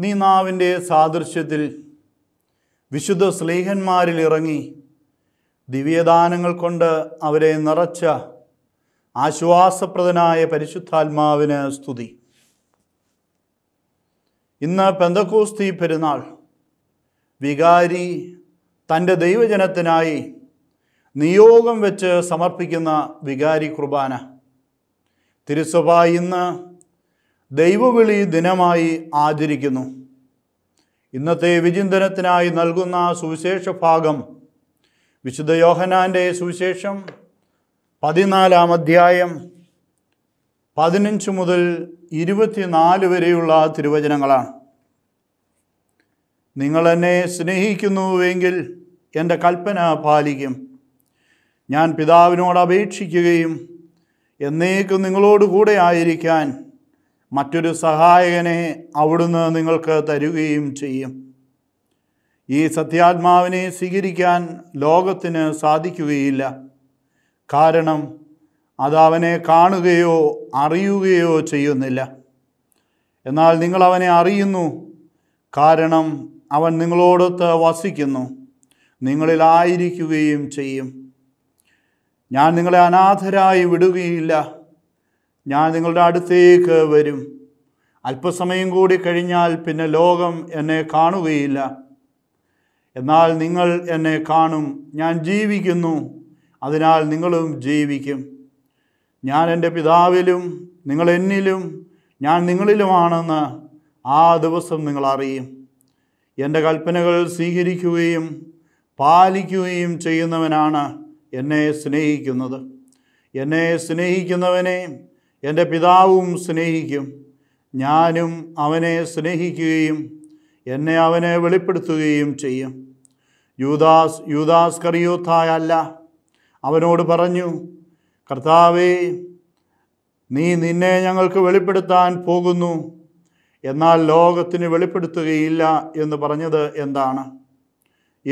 അഗ്നിനാവിൻ്റെ സാദൃശ്യത്തിൽ വിശുദ്ധ സ്ലീഹന്മാരിൽ ഇറങ്ങി ദിവ്യദാനങ്ങൾ കൊണ്ട് അവരെ നിറച്ച ആശ്വാസപ്രദനായ പരിശുദ്ധാത്മാവിന് സ്തുതി ഇന്ന് പെന്തക്കോസ്തി പെരുന്നാൾ വികാരി തൻ്റെ ദൈവജനത്തിനായി നിയോഗം വെച്ച് സമർപ്പിക്കുന്ന വികാരി കുർബാന തിരുസഭ ഇന്ന് ദൈവവിളി ദിനമായി ആചരിക്കുന്നു ഇന്നത്തെ വിചിന്തനത്തിനായി നൽകുന്ന സുവിശേഷ ഭാഗം വിശുദ്ധ യോഹനാൻ്റെ സുവിശേഷം പതിനാലാം അധ്യായം പതിനഞ്ച് മുതൽ ഇരുപത്തിനാല് വരെയുള്ള തിരുവചനങ്ങളാണ് നിങ്ങൾ എന്നെ സ്നേഹിക്കുന്നുവെങ്കിൽ എൻ്റെ കൽപ്പന പാലിക്കും ഞാൻ പിതാവിനോട് അപേക്ഷിക്കുകയും എന്നേക്കും നിങ്ങളോടുകൂടെ ആയിരിക്കാൻ മറ്റൊരു സഹായകനെ അവിടുന്ന് നിങ്ങൾക്ക് തരുകയും ചെയ്യും ഈ സത്യാത്മാവിനെ സ്വീകരിക്കാൻ ലോകത്തിന് സാധിക്കുകയില്ല കാരണം അത് അവനെ കാണുകയോ അറിയുകയോ ചെയ്യുന്നില്ല എന്നാൽ നിങ്ങൾ അവനെ അറിയുന്നു കാരണം അവൻ നിങ്ങളോടൊത്ത് വസിക്കുന്നു നിങ്ങളിലായിരിക്കുകയും ചെയ്യും ഞാൻ നിങ്ങളെ അനാഥരായി വിടുകയില്ല ഞാൻ നിങ്ങളുടെ അടുത്തേക്ക് വരും അല്പസമയം കൂടി കഴിഞ്ഞാൽ പിന്നെ ലോകം എന്നെ കാണുകയില്ല എന്നാൽ നിങ്ങൾ എന്നെ കാണും ഞാൻ ജീവിക്കുന്നു അതിനാൽ നിങ്ങളും ജീവിക്കും ഞാൻ എൻ്റെ പിതാവിലും നിങ്ങൾ എന്നിലും ഞാൻ നിങ്ങളിലുമാണെന്ന് ആ ദിവസം നിങ്ങൾ അറിയും എൻ്റെ കൽപ്പനകൾ സ്വീകരിക്കുകയും പാലിക്കുകയും ചെയ്യുന്നവനാണ് എന്നെ സ്നേഹിക്കുന്നത് എന്നെ സ്നേഹിക്കുന്നവനെ എൻ്റെ പിതാവും സ്നേഹിക്കും ഞാനും അവനെ സ്നേഹിക്കുകയും എന്നെ അവനെ വെളിപ്പെടുത്തുകയും ചെയ്യും യൂദാസ് യൂദാസ് കറിയോത്തായല്ല അവനോട് പറഞ്ഞു കർത്താവേ നീ നിന്നെ ഞങ്ങൾക്ക് വെളിപ്പെടുത്താൻ പോകുന്നു എന്നാൽ ലോകത്തിന് വെളിപ്പെടുത്തുകയില്ല എന്ന് പറഞ്ഞത് എന്താണ്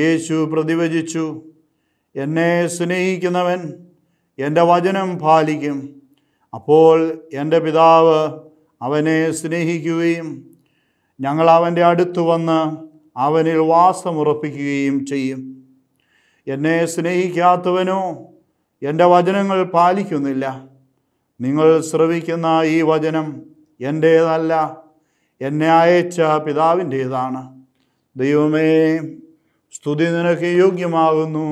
യേശു പ്രതിവചിച്ചു എന്നെ സ്നേഹിക്കുന്നവൻ എൻ്റെ വചനം പാലിക്കും അപ്പോൾ എൻ്റെ പിതാവ് അവനെ സ്നേഹിക്കുകയും ഞങ്ങൾ അവൻ്റെ അടുത്ത് വന്ന് അവനിൽ വാസമുറപ്പിക്കുകയും ചെയ്യും എന്നെ സ്നേഹിക്കാത്തവനോ എൻ്റെ വചനങ്ങൾ പാലിക്കുന്നില്ല നിങ്ങൾ ശ്രവിക്കുന്ന ഈ വചനം എൻ്റേതല്ല എന്നെ അയച്ച പിതാവിൻ്റേതാണ് ദൈവമേ സ്തുതി നിനക്ക് യോഗ്യമാകുന്നു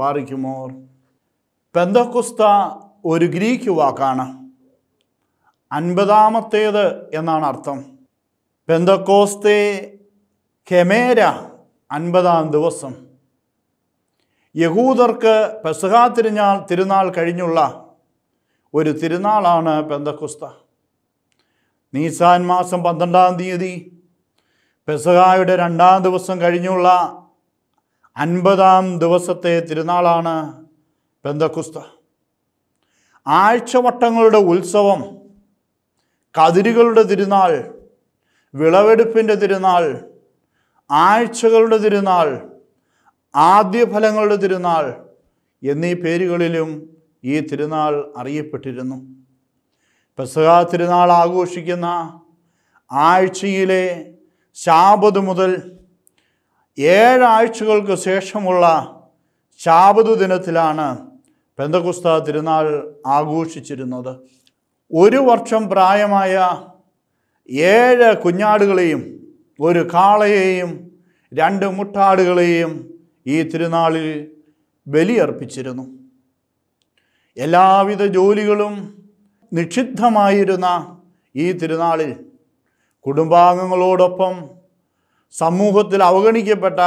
ബാറിക്കുമോർ പെന്തക്കുസ്ത ഒരു ഗ്രീക്ക് വാക്കാണ് അൻപതാമത്തേത് എന്നാണ് അർത്ഥം പെന്തക്കോസ്തേ ഖെമേര അൻപതാം ദിവസം യഹൂദർക്ക് പെസഹാ തിരിഞ്ഞാൾ തിരുനാൾ കഴിഞ്ഞുള്ള ഒരു തിരുനാളാണ് പെന്തക്കുസ്ത നീസാൻ മാസം പന്ത്രണ്ടാം തീയതി പെസഹായുടെ രണ്ടാം ദിവസം കഴിഞ്ഞുള്ള അൻപതാം ദിവസത്തെ തിരുനാളാണ് പെന്തക്കുസ്ത ആഴ്ചവട്ടങ്ങളുടെ ഉത്സവം കതിരുകളുടെ തിരുനാൾ വിളവെടുപ്പിൻ്റെ തിരുനാൾ ആഴ്ചകളുടെ തിരുനാൾ ആദ്യഫലങ്ങളുടെ തിരുനാൾ എന്നീ പേരുകളിലും ഈ തിരുനാൾ അറിയപ്പെട്ടിരുന്നു പെസക തിരുനാൾ ആഘോഷിക്കുന്ന ആഴ്ചയിലെ ശാബത് മുതൽ ഏഴാഴ്ചകൾക്ക് ശേഷമുള്ള ശാബത് ദിനത്തിലാണ് പെന്തകുസ്ത തിരുനാൾ ആഘോഷിച്ചിരുന്നത് ഒരു വർഷം പ്രായമായ ഏഴ് കുഞ്ഞാടുകളെയും ഒരു കാളയെയും രണ്ട് മുട്ടാടുകളെയും ഈ തിരുനാളിൽ ബലിയർപ്പിച്ചിരുന്നു എല്ലാവിധ ജോലികളും നിക്ഷിദ്ധമായിരുന്ന ഈ തിരുനാളിൽ കുടുംബാംഗങ്ങളോടൊപ്പം സമൂഹത്തിൽ അവഗണിക്കപ്പെട്ട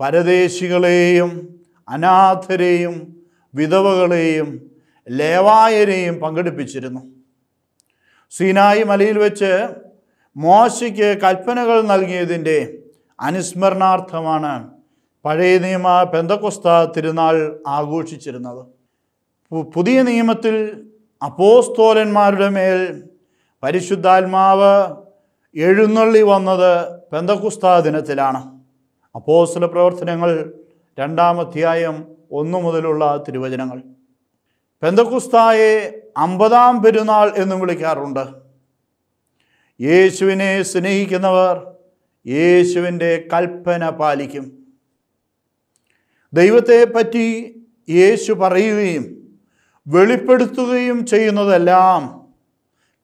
പരദേശികളെയും അനാഥരെയും വിധവകളെയും ലേവായരെയും പങ്കെടുപ്പിച്ചിരുന്നു സീനായി മലയിൽ വെച്ച് മോശയ്ക്ക് കൽപ്പനകൾ നൽകിയതിൻ്റെ അനുസ്മരണാർത്ഥമാണ് പഴയ നിയമ പെന്തക്കൊസ്ത തിരുനാൾ ആഘോഷിച്ചിരുന്നത് പുതിയ നിയമത്തിൽ അപ്പോസ്തോലന്മാരുടെ മേൽ പരിശുദ്ധാത്മാവ് എഴുന്നള്ളി വന്നത് പെന്തക്കുസ്ത ദിനത്തിലാണ് അപ്പോസ്തല പ്രവർത്തനങ്ങൾ രണ്ടാം അധ്യായം ഒന്നു മുതലുള്ള തിരുവചനങ്ങൾ പെന്തക്കുസ്തായെ അമ്പതാം പെരുന്നാൾ എന്നും വിളിക്കാറുണ്ട് യേശുവിനെ സ്നേഹിക്കുന്നവർ യേശുവിൻ്റെ കൽപ്പന പാലിക്കും ദൈവത്തെപ്പറ്റി യേശു പറയുകയും വെളിപ്പെടുത്തുകയും ചെയ്യുന്നതെല്ലാം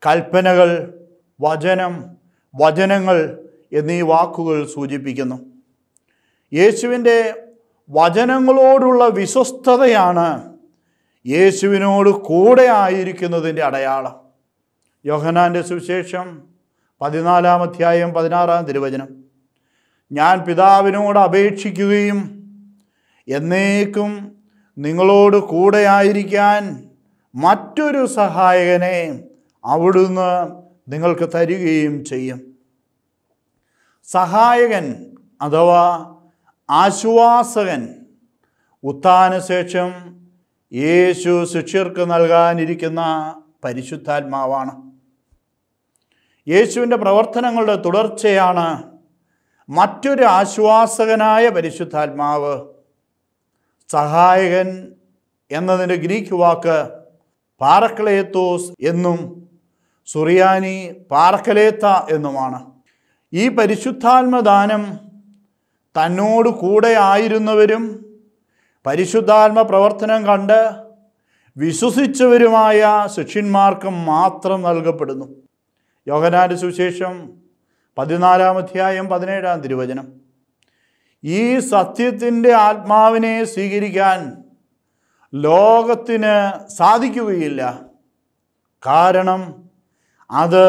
കൽപ്പനകൾ വചനം വചനങ്ങൾ എന്നീ വാക്കുകൾ സൂചിപ്പിക്കുന്നു യേശുവിൻ്റെ വചനങ്ങളോടുള്ള വിശ്വസ്തതയാണ് യേശുവിനോട് കൂടെ ആയിരിക്കുന്നതിൻ്റെ അടയാളം യോഹനാൻ്റെ സുവിശേഷം പതിനാലാം അധ്യായം പതിനാറാം തിരുവചനം ഞാൻ പിതാവിനോട് അപേക്ഷിക്കുകയും എന്നേക്കും നിങ്ങളോട് കൂടെ ആയിരിക്കാൻ മറ്റൊരു സഹായകനെ അവിടുന്ന് നിങ്ങൾക്ക് തരികയും ചെയ്യും സഹായകൻ അഥവാ ആശ്വാസകൻ ഉത്ഥാനശേഷം യേശു ശിഷ്യർക്ക് നൽകാനിരിക്കുന്ന പരിശുദ്ധാത്മാവാണ് യേശുവിൻ്റെ പ്രവർത്തനങ്ങളുടെ തുടർച്ചയാണ് മറ്റൊരു ആശ്വാസകനായ പരിശുദ്ധാത്മാവ് സഹായകൻ എന്നതിൻ്റെ ഗ്രീക്ക് വാക്ക് പാറക്ലേത്തോസ് എന്നും സുറിയാനി പാറക്കലേത്ത എന്നുമാണ് ഈ പരിശുദ്ധാത്മദാനം തന്നോട് കൂടെ ആയിരുന്നവരും പരിശുദ്ധാത്മ പ്രവർത്തനം കണ്ട് വിശ്വസിച്ചവരുമായ ശിഷ്യന്മാർക്ക് മാത്രം നൽകപ്പെടുന്നു യോഗനാന്റെ സുവിശേഷം പതിനാലാം അധ്യായം പതിനേഴാം തിരുവചനം ഈ സത്യത്തിൻ്റെ ആത്മാവിനെ സ്വീകരിക്കാൻ ലോകത്തിന് സാധിക്കുകയില്ല കാരണം അത്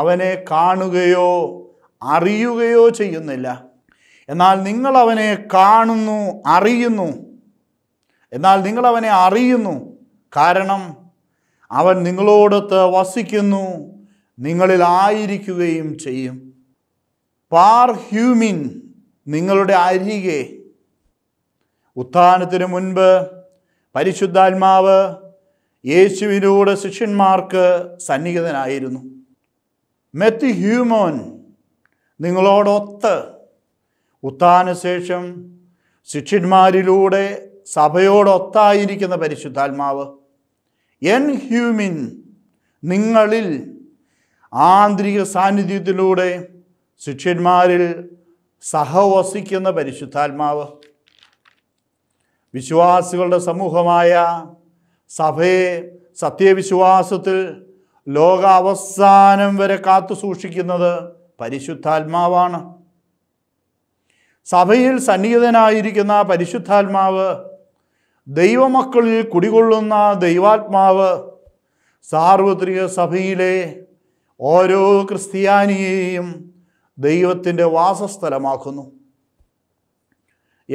അവനെ കാണുകയോ അറിയുകയോ ചെയ്യുന്നില്ല എന്നാൽ നിങ്ങൾ അവനെ കാണുന്നു അറിയുന്നു എന്നാൽ നിങ്ങൾ അവനെ അറിയുന്നു കാരണം അവൻ നിങ്ങളോടൊത്ത് വസിക്കുന്നു നിങ്ങളിലായിരിക്കുകയും ചെയ്യും പാർ ഹ്യൂമിൻ നിങ്ങളുടെ അരികെ ഉത്ഥാനത്തിന് മുൻപ് പരിശുദ്ധാത്മാവ് യേശുവിനൂടെ ശിഷ്യന്മാർക്ക് സന്നിഹിതനായിരുന്നു മെത്തി ഹ്യൂമോൻ നിങ്ങളോടൊത്ത് ശേഷം ശിഷ്യന്മാരിലൂടെ സഭയോടൊത്തായിരിക്കുന്ന പരിശുദ്ധാത്മാവ് എൻ ഹ്യൂമിൻ നിങ്ങളിൽ ആന്തരിക സാന്നിധ്യത്തിലൂടെ ശിഷ്യന്മാരിൽ സഹവസിക്കുന്ന പരിശുദ്ധാത്മാവ് വിശ്വാസികളുടെ സമൂഹമായ സഭയെ സത്യവിശ്വാസത്തിൽ ലോകാവസാനം വരെ കാത്തു സൂക്ഷിക്കുന്നത് പരിശുദ്ധാത്മാവാണ് സഭയിൽ സന്നിഹിതനായിരിക്കുന്ന പരിശുദ്ധാത്മാവ് ദൈവമക്കളിൽ കുടികൊള്ളുന്ന ദൈവാത്മാവ് സാർവത്രിക സഭയിലെ ഓരോ ക്രിസ്ത്യാനിയെയും ദൈവത്തിൻ്റെ വാസസ്ഥലമാക്കുന്നു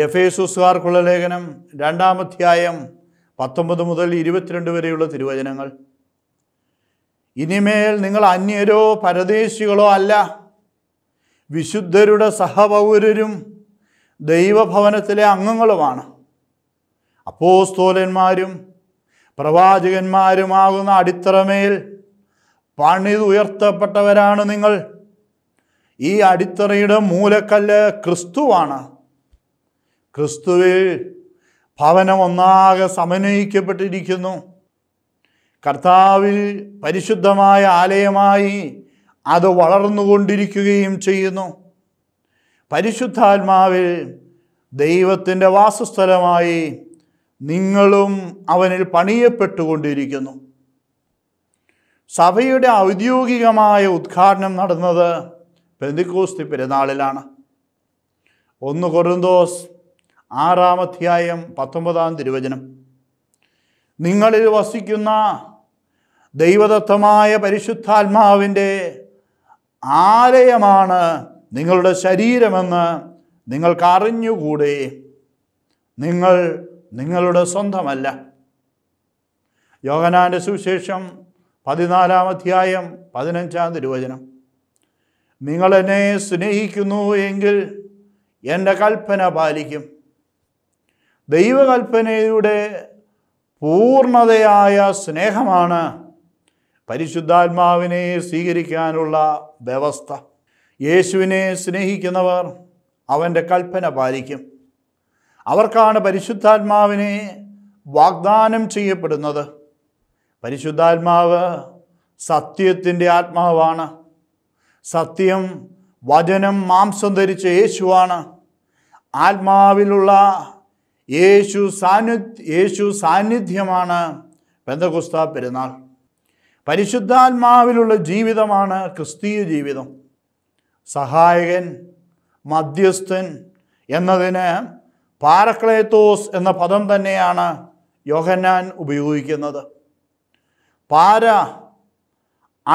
എഫ് ലേഖനം രണ്ടാമധ്യായം പത്തൊമ്പത് മുതൽ ഇരുപത്തിരണ്ട് വരെയുള്ള തിരുവചനങ്ങൾ ഇനിമേൽ നിങ്ങൾ അന്യരോ പരദേശികളോ അല്ല വിശുദ്ധരുടെ സഹപൗരരും ദൈവഭവനത്തിലെ അംഗങ്ങളുമാണ് അപ്പോസ്തോലന്മാരും പ്രവാചകന്മാരുമാകുന്ന അടിത്തറമേൽ പണിതുയർത്തപ്പെട്ടവരാണ് നിങ്ങൾ ഈ അടിത്തറയുടെ മൂലക്കല്ല് ക്രിസ്തുവാണ് ക്രിസ്തുവിൽ ഭവനം ഒന്നാകെ സമന്വയിക്കപ്പെട്ടിരിക്കുന്നു കർത്താവിൽ പരിശുദ്ധമായ ആലയമായി അത് വളർന്നുകൊണ്ടിരിക്കുകയും ചെയ്യുന്നു പരിശുദ്ധാത്മാവിൽ ദൈവത്തിൻ്റെ വാസസ്ഥലമായി നിങ്ങളും അവനിൽ പണിയപ്പെട്ടുകൊണ്ടിരിക്കുന്നു സഭയുടെ ഔദ്യോഗികമായ ഉദ്ഘാടനം നടന്നത് പെന്തിക്കോസ്തി പെരുന്നാളിലാണ് ഒന്ന് കൊറിന്തോസ് ആറാം അധ്യായം പത്തൊമ്പതാം തിരുവചനം നിങ്ങളിൽ വസിക്കുന്ന ദൈവദത്തമായ പരിശുദ്ധാത്മാവിൻ്റെ ആലയമാണ് നിങ്ങളുടെ ശരീരമെന്ന് നിങ്ങൾക്കറിഞ്ഞുകൂടെ നിങ്ങൾ നിങ്ങളുടെ സ്വന്തമല്ല യോഗനാൻ്റെ സുവിശേഷം പതിനാലാം അധ്യായം പതിനഞ്ചാം തിരുവചനം നിങ്ങളെന്നെ സ്നേഹിക്കുന്നു എങ്കിൽ എൻ്റെ കൽപ്പന പാലിക്കും ദൈവകൽപ്പനയുടെ പൂർണ്ണതയായ സ്നേഹമാണ് പരിശുദ്ധാത്മാവിനെ സ്വീകരിക്കാനുള്ള വ്യവസ്ഥ യേശുവിനെ സ്നേഹിക്കുന്നവർ അവൻ്റെ കൽപ്പന പാലിക്കും അവർക്കാണ് പരിശുദ്ധാത്മാവിനെ വാഗ്ദാനം ചെയ്യപ്പെടുന്നത് പരിശുദ്ധാത്മാവ് സത്യത്തിൻ്റെ ആത്മാവാണ് സത്യം വചനം മാംസം ധരിച്ച യേശുവാണ് ആത്മാവിലുള്ള യേശു സാന്നി യേശു സാന്നിധ്യമാണ് പെന്തകുസ്ത പെരുന്നാൾ പരിശുദ്ധാത്മാവിലുള്ള ജീവിതമാണ് ക്രിസ്തീയ ജീവിതം സഹായകൻ മധ്യസ്ഥൻ എന്നതിന് പാരക്ലേത്തോസ് എന്ന പദം തന്നെയാണ് യോഹന്നാൻ ഉപയോഗിക്കുന്നത് പാര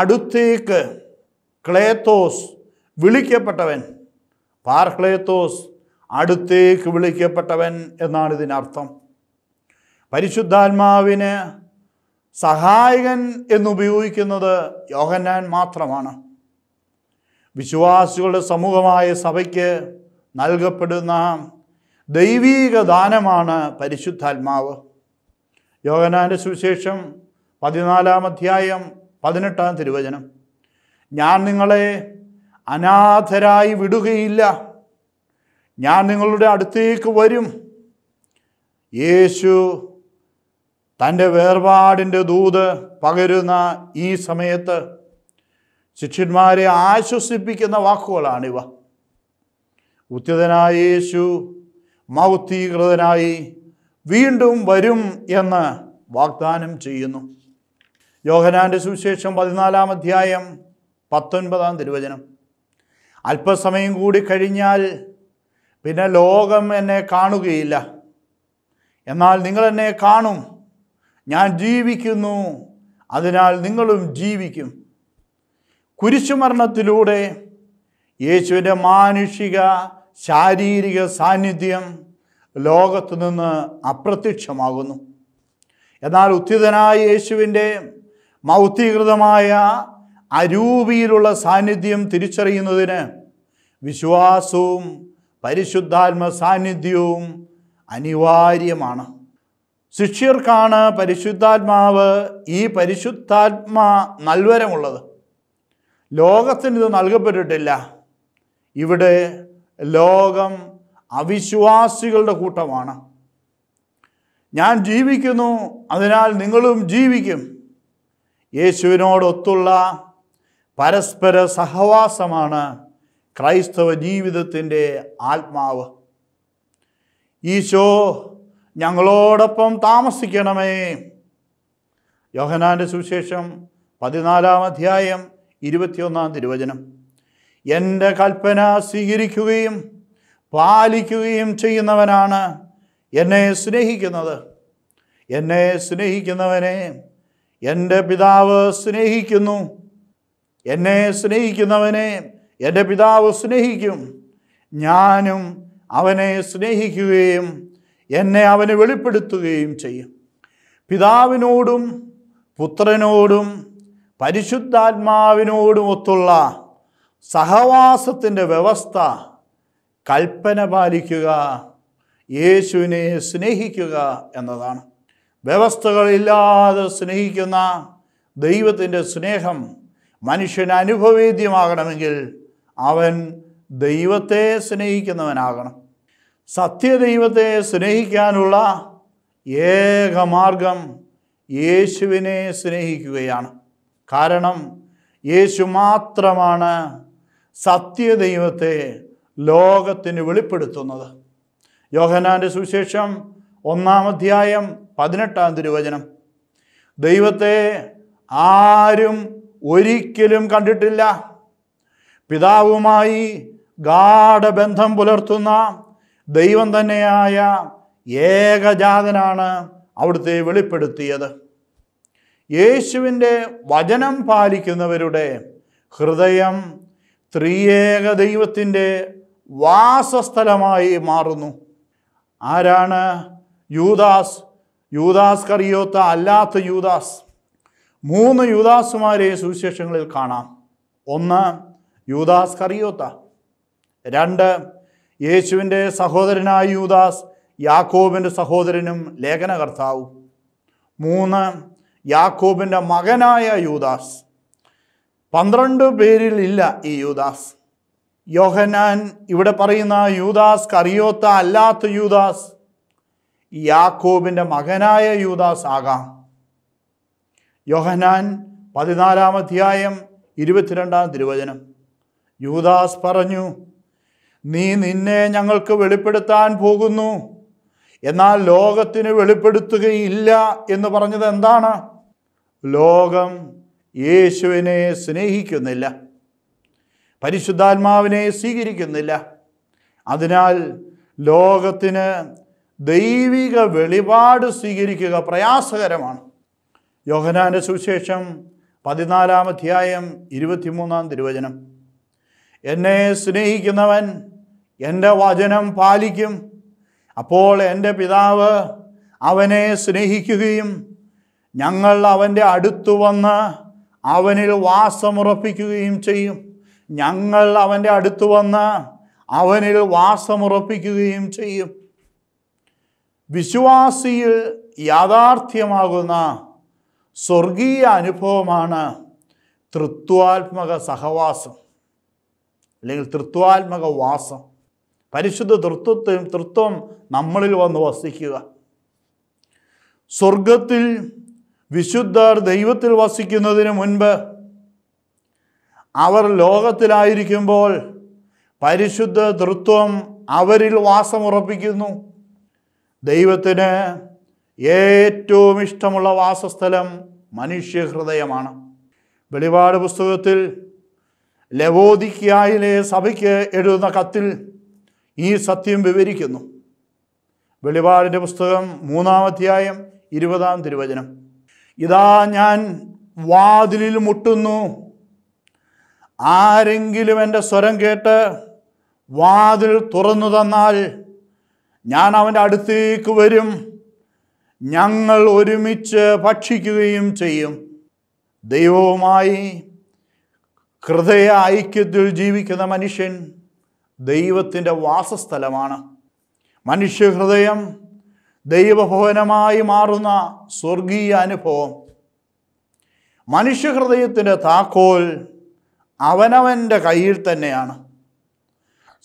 അടുത്തേക്ക് ക്ലേത്തോസ് വിളിക്കപ്പെട്ടവൻ പാർക്ലേത്തോസ് അടുത്തേക്ക് വിളിക്കപ്പെട്ടവൻ എന്നാണ് ഇതിനർത്ഥം പരിശുദ്ധാത്മാവിന് സഹായകൻ എന്നുപയോഗിക്കുന്നത് യോഹന്നാൻ മാത്രമാണ് വിശ്വാസികളുടെ സമൂഹമായ സഭയ്ക്ക് നൽകപ്പെടുന്ന ദൈവീക ദാനമാണ് പരിശുദ്ധാത്മാവ് യോഗനാൻ്റെ സുവിശേഷം പതിനാലാം അധ്യായം പതിനെട്ടാം തിരുവചനം ഞാൻ നിങ്ങളെ അനാഥരായി വിടുകയില്ല ഞാൻ നിങ്ങളുടെ അടുത്തേക്ക് വരും യേശു തൻ്റെ വേർപാടിൻ്റെ ദൂത് പകരുന്ന ഈ സമയത്ത് ശിഷ്യന്മാരെ ആശ്വസിപ്പിക്കുന്ന വാക്കുകളാണിവ ഉത്യതനായ യേശു മൗത്തീകൃതനായി വീണ്ടും വരും എന്ന് വാഗ്ദാനം ചെയ്യുന്നു യോഹനാൻ്റെ സുവിശേഷം പതിനാലാം അധ്യായം പത്തൊൻപതാം തിരുവചനം അല്പസമയം കൂടി കഴിഞ്ഞാൽ പിന്നെ ലോകം എന്നെ കാണുകയില്ല എന്നാൽ നിങ്ങൾ എന്നെ കാണും ഞാൻ ജീവിക്കുന്നു അതിനാൽ നിങ്ങളും ജീവിക്കും കുരിശുമരണത്തിലൂടെ യേശുവിൻ്റെ മാനുഷിക ശാരീരിക സാന്നിധ്യം ലോകത്തു നിന്ന് അപ്രത്യക്ഷമാകുന്നു എന്നാൽ ഉത്തിതനായ യേശുവിൻ്റെ മൗത്തികൃതമായ അരൂപിയിലുള്ള സാന്നിധ്യം തിരിച്ചറിയുന്നതിന് വിശ്വാസവും പരിശുദ്ധാത്മ സാന്നിധ്യവും അനിവാര്യമാണ് ശിഷ്യർക്കാണ് പരിശുദ്ധാത്മാവ് ഈ പരിശുദ്ധാത്മ നൽവരമുള്ളത് ലോകത്തിന് ഇത് നൽകപ്പെട്ടിട്ടില്ല ഇവിടെ ലോകം അവിശ്വാസികളുടെ കൂട്ടമാണ് ഞാൻ ജീവിക്കുന്നു അതിനാൽ നിങ്ങളും ജീവിക്കും യേശുവിനോടൊത്തുള്ള പരസ്പര സഹവാസമാണ് ക്രൈസ്തവ ജീവിതത്തിൻ്റെ ആത്മാവ് ഈശോ ഞങ്ങളോടൊപ്പം താമസിക്കണമേ യോഹനാൻ്റെ സുവിശേഷം പതിനാലാം അധ്യായം ഇരുപത്തിയൊന്നാം തിരുവചനം എൻ്റെ കൽപ്പന സ്വീകരിക്കുകയും പാലിക്കുകയും ചെയ്യുന്നവനാണ് എന്നെ സ്നേഹിക്കുന്നത് എന്നെ സ്നേഹിക്കുന്നവനെ എൻ്റെ പിതാവ് സ്നേഹിക്കുന്നു എന്നെ സ്നേഹിക്കുന്നവനെ എൻ്റെ പിതാവ് സ്നേഹിക്കും ഞാനും അവനെ സ്നേഹിക്കുകയും എന്നെ അവന് വെളിപ്പെടുത്തുകയും ചെയ്യും പിതാവിനോടും പുത്രനോടും പരിശുദ്ധാത്മാവിനോടും ഒത്തുള്ള സഹവാസത്തിൻ്റെ വ്യവസ്ഥ കൽപ്പന പാലിക്കുക യേശുവിനെ സ്നേഹിക്കുക എന്നതാണ് വ്യവസ്ഥകളില്ലാതെ സ്നേഹിക്കുന്ന ദൈവത്തിൻ്റെ സ്നേഹം മനുഷ്യന് അനുഭവേദ്യമാകണമെങ്കിൽ അവൻ ദൈവത്തെ സ്നേഹിക്കുന്നവനാകണം സത്യദൈവത്തെ സ്നേഹിക്കാനുള്ള ഏക മാർഗം യേശുവിനെ സ്നേഹിക്കുകയാണ് കാരണം യേശു മാത്രമാണ് സത്യദൈവത്തെ ലോകത്തിന് വെളിപ്പെടുത്തുന്നത് യോഹനാൻ്റെ സുവിശേഷം ഒന്നാം അധ്യായം പതിനെട്ടാം തിരുവചനം ദൈവത്തെ ആരും ഒരിക്കലും കണ്ടിട്ടില്ല പിതാവുമായി ഗാഠബന്ധം പുലർത്തുന്ന ദൈവം തന്നെയായ ഏകജാതനാണ് അവിടുത്തെ വെളിപ്പെടുത്തിയത് യേശുവിൻ്റെ വചനം പാലിക്കുന്നവരുടെ ഹൃദയം ത്രിയേക ദൈവത്തിൻ്റെ വാസസ്ഥലമായി മാറുന്നു ആരാണ് യൂദാസ് യൂദാസ് കറിയോത്ത അല്ലാത്ത യൂദാസ് മൂന്ന് യൂദാസുമാരെ സുവിശേഷങ്ങളിൽ കാണാം ഒന്ന് യൂദാസ് കറിയോത്ത രണ്ട് യേശുവിൻ്റെ സഹോദരനായ യൂദാസ് യാക്കോബിൻ്റെ സഹോദരനും ലേഖനകർത്താവും മൂന്ന് യാക്കോബിൻ്റെ മകനായ യൂദാസ് പന്ത്രണ്ട് പേരിൽ ഇല്ല ഈ യൂദാസ് യോഹനാൻ ഇവിടെ പറയുന്ന യൂദാസ് കറിയോത്ത അല്ലാത്ത യൂദാസ് യാക്കോബിൻ്റെ മകനായ യൂദാസ് ആകാം യോഹനാൻ പതിനാലാം അധ്യായം ഇരുപത്തിരണ്ടാം തിരുവചനം യൂദാസ് പറഞ്ഞു നീ നിന്നെ ഞങ്ങൾക്ക് വെളിപ്പെടുത്താൻ പോകുന്നു എന്നാൽ ലോകത്തിന് വെളിപ്പെടുത്തുകയില്ല എന്ന് പറഞ്ഞത് എന്താണ് ലോകം യേശുവിനെ സ്നേഹിക്കുന്നില്ല പരിശുദ്ധാത്മാവിനെ സ്വീകരിക്കുന്നില്ല അതിനാൽ ലോകത്തിന് ദൈവിക വെളിപാട് സ്വീകരിക്കുക പ്രയാസകരമാണ് യോഹനാൻ്റെ സുവിശേഷം പതിനാലാം അധ്യായം ഇരുപത്തിമൂന്നാം തിരുവചനം എന്നെ സ്നേഹിക്കുന്നവൻ എൻ്റെ വചനം പാലിക്കും അപ്പോൾ എൻ്റെ പിതാവ് അവനെ സ്നേഹിക്കുകയും ഞങ്ങൾ അവൻ്റെ അടുത്തു വന്ന് അവനിൽ വാസമുറപ്പിക്കുകയും ചെയ്യും ഞങ്ങൾ അവൻ്റെ അടുത്തു വന്ന് അവനിൽ വാസമുറപ്പിക്കുകയും ചെയ്യും വിശ്വാസിയിൽ യാഥാർത്ഥ്യമാകുന്ന സ്വർഗീയ അനുഭവമാണ് തൃത്വാത്മക സഹവാസം അല്ലെങ്കിൽ തൃത്വാത്മക വാസം പരിശുദ്ധ തൃത്വത്തെയും തൃത്വം നമ്മളിൽ വന്ന് വസിക്കുക സ്വർഗത്തിൽ വിശുദ്ധർ ദൈവത്തിൽ വസിക്കുന്നതിന് മുൻപ് അവർ ലോകത്തിലായിരിക്കുമ്പോൾ പരിശുദ്ധ തൃത്വം അവരിൽ വാസമുറപ്പിക്കുന്നു ദൈവത്തിന് ഏറ്റവും ഇഷ്ടമുള്ള വാസസ്ഥലം മനുഷ്യഹൃദയമാണ് വെളിപാട് പുസ്തകത്തിൽ ലവോദിക്കായിലെ സഭയ്ക്ക് എഴുതുന്ന കത്തിൽ ഈ സത്യം വിവരിക്കുന്നു വെളിപാടിൻ്റെ പുസ്തകം മൂന്നാമധ്യായം ഇരുപതാം തിരുവചനം ഇതാ ഞാൻ വാതിലിൽ മുട്ടുന്നു ആരെങ്കിലും എൻ്റെ സ്വരം കേട്ട് വാതിൽ തുറന്നു തന്നാൽ ഞാൻ അവൻ്റെ അടുത്തേക്ക് വരും ഞങ്ങൾ ഒരുമിച്ച് ഭക്ഷിക്കുകയും ചെയ്യും ദൈവവുമായി ഹൃദയ ഐക്യത്തിൽ ജീവിക്കുന്ന മനുഷ്യൻ ദൈവത്തിൻ്റെ വാസസ്ഥലമാണ് മനുഷ്യഹൃദയം ദൈവഭവനമായി മാറുന്ന സ്വർഗീയ അനുഭവം മനുഷ്യഹൃദയത്തിൻ്റെ താക്കോൽ അവനവൻ്റെ കയ്യിൽ തന്നെയാണ്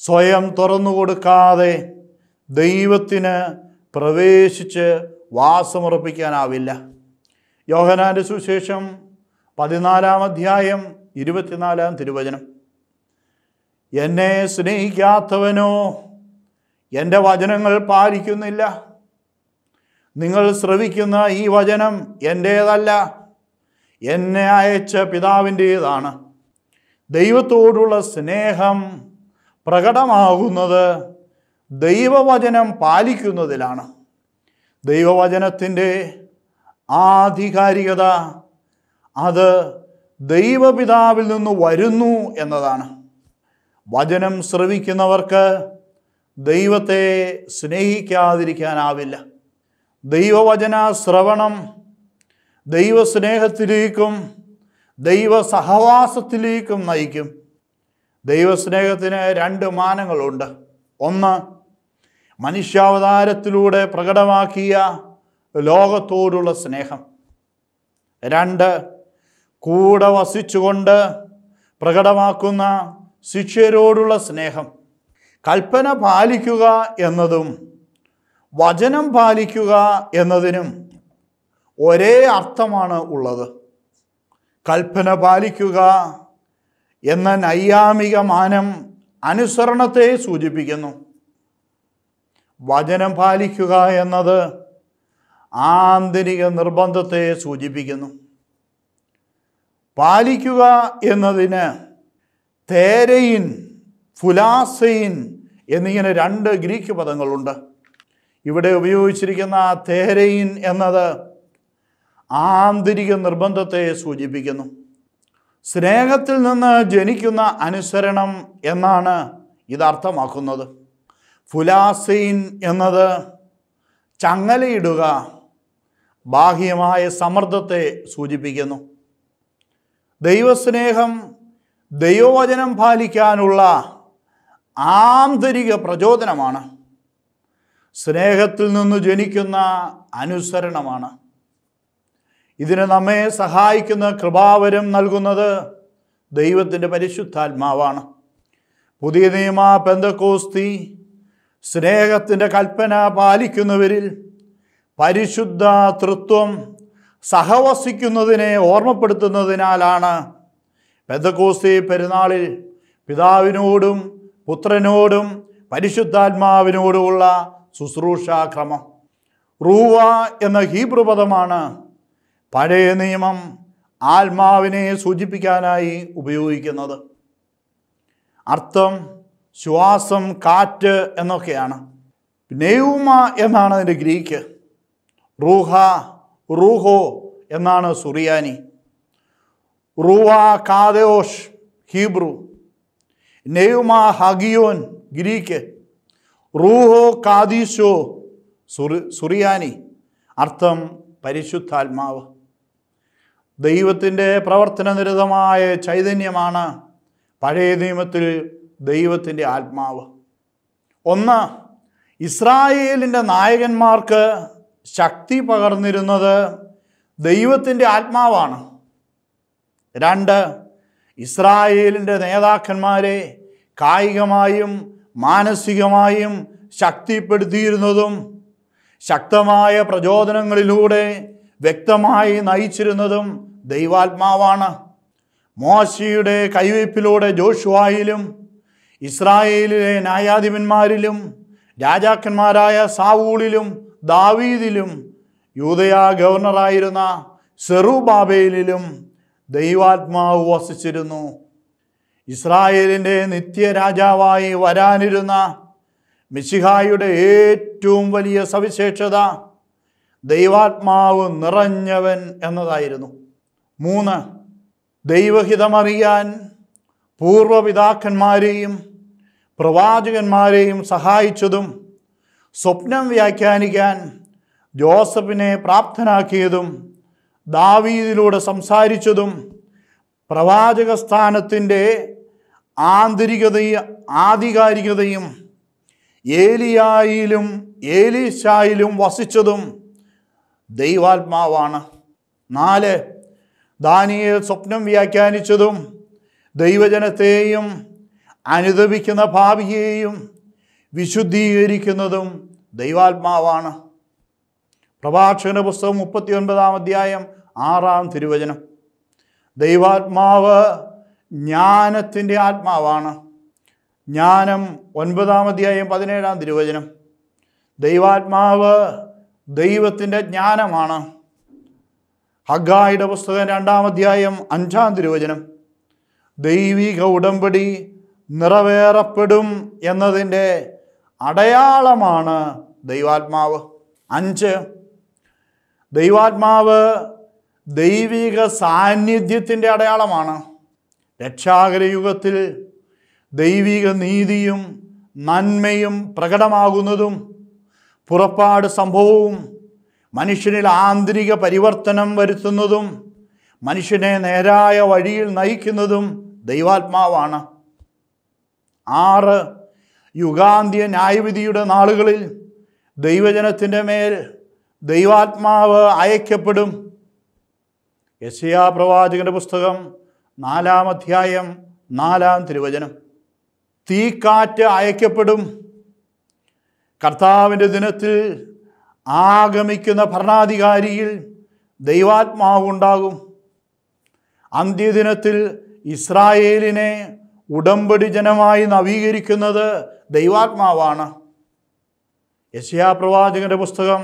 സ്വയം തുറന്നു കൊടുക്കാതെ ദൈവത്തിന് പ്രവേശിച്ച് വാസമർപ്പിക്കാനാവില്ല യോഹനാൻ്റെ സുശേഷം പതിനാലാം അധ്യായം ഇരുപത്തിനാലാം തിരുവചനം എന്നെ സ്നേഹിക്കാത്തവനോ എൻ്റെ വചനങ്ങൾ പാലിക്കുന്നില്ല നിങ്ങൾ ശ്രവിക്കുന്ന ഈ വചനം എൻ്റേതല്ല എന്നെ അയച്ച പിതാവിൻ്റേതാണ് ദൈവത്തോടുള്ള സ്നേഹം പ്രകടമാകുന്നത് ദൈവവചനം പാലിക്കുന്നതിലാണ് ദൈവവചനത്തിൻ്റെ ആധികാരികത അത് ദൈവപിതാവിൽ നിന്ന് വരുന്നു എന്നതാണ് വചനം ശ്രവിക്കുന്നവർക്ക് ദൈവത്തെ സ്നേഹിക്കാതിരിക്കാനാവില്ല ദൈവവചന ശ്രവണം ദൈവസ്നേഹത്തിലേക്കും ദൈവസഹവാസത്തിലേക്കും നയിക്കും ദൈവസ്നേഹത്തിന് രണ്ട് മാനങ്ങളുണ്ട് ഒന്ന് മനുഷ്യാവതാരത്തിലൂടെ പ്രകടമാക്കിയ ലോകത്തോടുള്ള സ്നേഹം രണ്ട് കൂടെ വസിച്ചുകൊണ്ട് പ്രകടമാക്കുന്ന ശിഷ്യരോടുള്ള സ്നേഹം കൽപ്പന പാലിക്കുക എന്നതും വചനം പാലിക്കുക എന്നതിനും ഒരേ അർത്ഥമാണ് ഉള്ളത് കൽപ്പന പാലിക്കുക എന്ന നൈയാമിക മാനം അനുസരണത്തെ സൂചിപ്പിക്കുന്നു വചനം പാലിക്കുക എന്നത് ആന്തരിക നിർബന്ധത്തെ സൂചിപ്പിക്കുന്നു പാലിക്കുക എന്നതിന് തേരയിൻ ഫുലാസയിൻ എന്നിങ്ങനെ രണ്ട് ഗ്രീക്ക് പദങ്ങളുണ്ട് ഇവിടെ ഉപയോഗിച്ചിരിക്കുന്ന തേരയിൻ എന്നത് ആന്തരിക നിർബന്ധത്തെ സൂചിപ്പിക്കുന്നു സ്നേഹത്തിൽ നിന്ന് ജനിക്കുന്ന അനുസരണം എന്നാണ് ഇത് അർത്ഥമാക്കുന്നത് ഫുലാസൈൻ എന്നത് ചങ്ങലയിടുക ബാഹ്യമായ സമ്മർദ്ദത്തെ സൂചിപ്പിക്കുന്നു ദൈവസ്നേഹം ദൈവവചനം പാലിക്കാനുള്ള ആന്തരിക പ്രചോദനമാണ് സ്നേഹത്തിൽ നിന്ന് ജനിക്കുന്ന അനുസരണമാണ് ഇതിന് നമ്മെ സഹായിക്കുന്ന കൃപാവരം നൽകുന്നത് ദൈവത്തിൻ്റെ പരിശുദ്ധാത്മാവാണ് പുതിയ നിയമ പെന്തക്കോസ്തി സ്നേഹത്തിൻ്റെ കൽപ്പന പാലിക്കുന്നവരിൽ പരിശുദ്ധ തൃത്വം സഹവസിക്കുന്നതിനെ ഓർമ്മപ്പെടുത്തുന്നതിനാലാണ് പെന്തക്കോസ്തി പെരുന്നാളിൽ പിതാവിനോടും പുത്രനോടും പരിശുദ്ധാത്മാവിനോടുമുള്ള ശുശ്രൂഷാക്രമം റൂവ എന്ന ഹീബ്രു പദമാണ് പഴയ നിയമം ആത്മാവിനെ സൂചിപ്പിക്കാനായി ഉപയോഗിക്കുന്നത് അർത്ഥം ശ്വാസം കാറ്റ് എന്നൊക്കെയാണ് നെയ്മ എന്നാണ് അതിൻ്റെ ഗ്രീക്ക് റൂഹ റൂഹോ എന്നാണ് സുറിയാനി റുവാ കാദയോഷ് ഹീബ്രു നെയ്മ ഹഗിയോൻ ഗ്രീക്ക് റൂഹോ കാദീശോ സുറി സുറിയാനി അർത്ഥം പരിശുദ്ധാത്മാവ് ദൈവത്തിൻ്റെ പ്രവർത്തനനിരതമായ ചൈതന്യമാണ് പഴയ നിയമത്തിൽ ദൈവത്തിൻ്റെ ആത്മാവ് ഒന്ന് ഇസ്രായേലിൻ്റെ നായകന്മാർക്ക് ശക്തി പകർന്നിരുന്നത് ദൈവത്തിൻ്റെ ആത്മാവാണ് രണ്ട് ഇസ്രായേലിൻ്റെ നേതാക്കന്മാരെ കായികമായും മാനസികമായും ശക്തിപ്പെടുത്തിയിരുന്നതും ശക്തമായ പ്രചോദനങ്ങളിലൂടെ വ്യക്തമായി നയിച്ചിരുന്നതും ദൈവാത്മാവാണ് മോശയുടെ കൈവയ്പിലൂടെ ജോഷുവായിലും ഇസ്രായേലിലെ ന്യായാധിപന്മാരിലും രാജാക്കന്മാരായ സാവൂളിലും ദാവീദിലും യൂതയാ ഗവർണറായിരുന്ന സെറുബാബേലിലും ദൈവാത്മാവ് വസിച്ചിരുന്നു ഇസ്രായേലിൻ്റെ നിത്യരാജാവായി വരാനിരുന്ന മിശിഹായുടെ ഏറ്റവും വലിയ സവിശേഷത ദൈവാത്മാവ് നിറഞ്ഞവൻ എന്നതായിരുന്നു മൂന്ന് ദൈവഹിതമറിയാൻ പൂർവപിതാക്കന്മാരെയും പ്രവാചകന്മാരെയും സഹായിച്ചതും സ്വപ്നം വ്യാഖ്യാനിക്കാൻ ജോസഫിനെ പ്രാപ്തനാക്കിയതും ദാവീദിലൂടെ സംസാരിച്ചതും പ്രവാചക സ്ഥാനത്തിൻ്റെ ആന്തരികതയും ആധികാരികതയും ഏലിയായിലും ഏലിശായിലും വസിച്ചതും ദൈവാത്മാവാണ് നാല് ദാനിയെ സ്വപ്നം വ്യാഖ്യാനിച്ചതും ദൈവജനത്തെയും അനുദപിക്കുന്ന ഭാവിയെയും വിശുദ്ധീകരിക്കുന്നതും ദൈവാത്മാവാണ് പ്രഭാഷണ പുസ്തകം മുപ്പത്തി ഒൻപതാം അധ്യായം ആറാം തിരുവചനം ദൈവാത്മാവ് ജ്ഞാനത്തിൻ്റെ ആത്മാവാണ് ജ്ഞാനം ഒൻപതാം അധ്യായം പതിനേഴാം തിരുവചനം ദൈവാത്മാവ് ദൈവത്തിൻ്റെ ജ്ഞാനമാണ് ഹഗായുടെ പുസ്തകം രണ്ടാം അധ്യായം അഞ്ചാം തിരുവചനം ദൈവിക ഉടമ്പടി നിറവേറപ്പെടും എന്നതിൻ്റെ അടയാളമാണ് ദൈവാത്മാവ് അഞ്ച് ദൈവാത്മാവ് ദൈവിക സാന്നിധ്യത്തിൻ്റെ അടയാളമാണ് രക്ഷാകരയുഗത്തിൽ ദൈവിക നീതിയും നന്മയും പ്രകടമാകുന്നതും പുറപ്പാട് സംഭവവും മനുഷ്യനിൽ ആന്തരിക പരിവർത്തനം വരുത്തുന്നതും മനുഷ്യനെ നേരായ വഴിയിൽ നയിക്കുന്നതും ദൈവാത്മാവാണ് ആറ് യുഗാന്ത്യ ന്യായവിധിയുടെ നാളുകളിൽ ദൈവജനത്തിൻ്റെ മേൽ ദൈവാത്മാവ് അയക്കപ്പെടും യസിയാ പ്രവാചകന്റെ പുസ്തകം നാലാം അധ്യായം നാലാം തിരുവചനം തീക്കാറ്റ് അയക്കപ്പെടും കർത്താവിൻ്റെ ദിനത്തിൽ ആഗമിക്കുന്ന ഭരണാധികാരിയിൽ ദൈവാത്മാവുണ്ടാകും അന്ത്യദിനത്തിൽ ഇസ്രായേലിനെ ഉടമ്പടി ജനമായി നവീകരിക്കുന്നത് ദൈവാത്മാവാണ് യശയാ പ്രവാചകന്റെ പുസ്തകം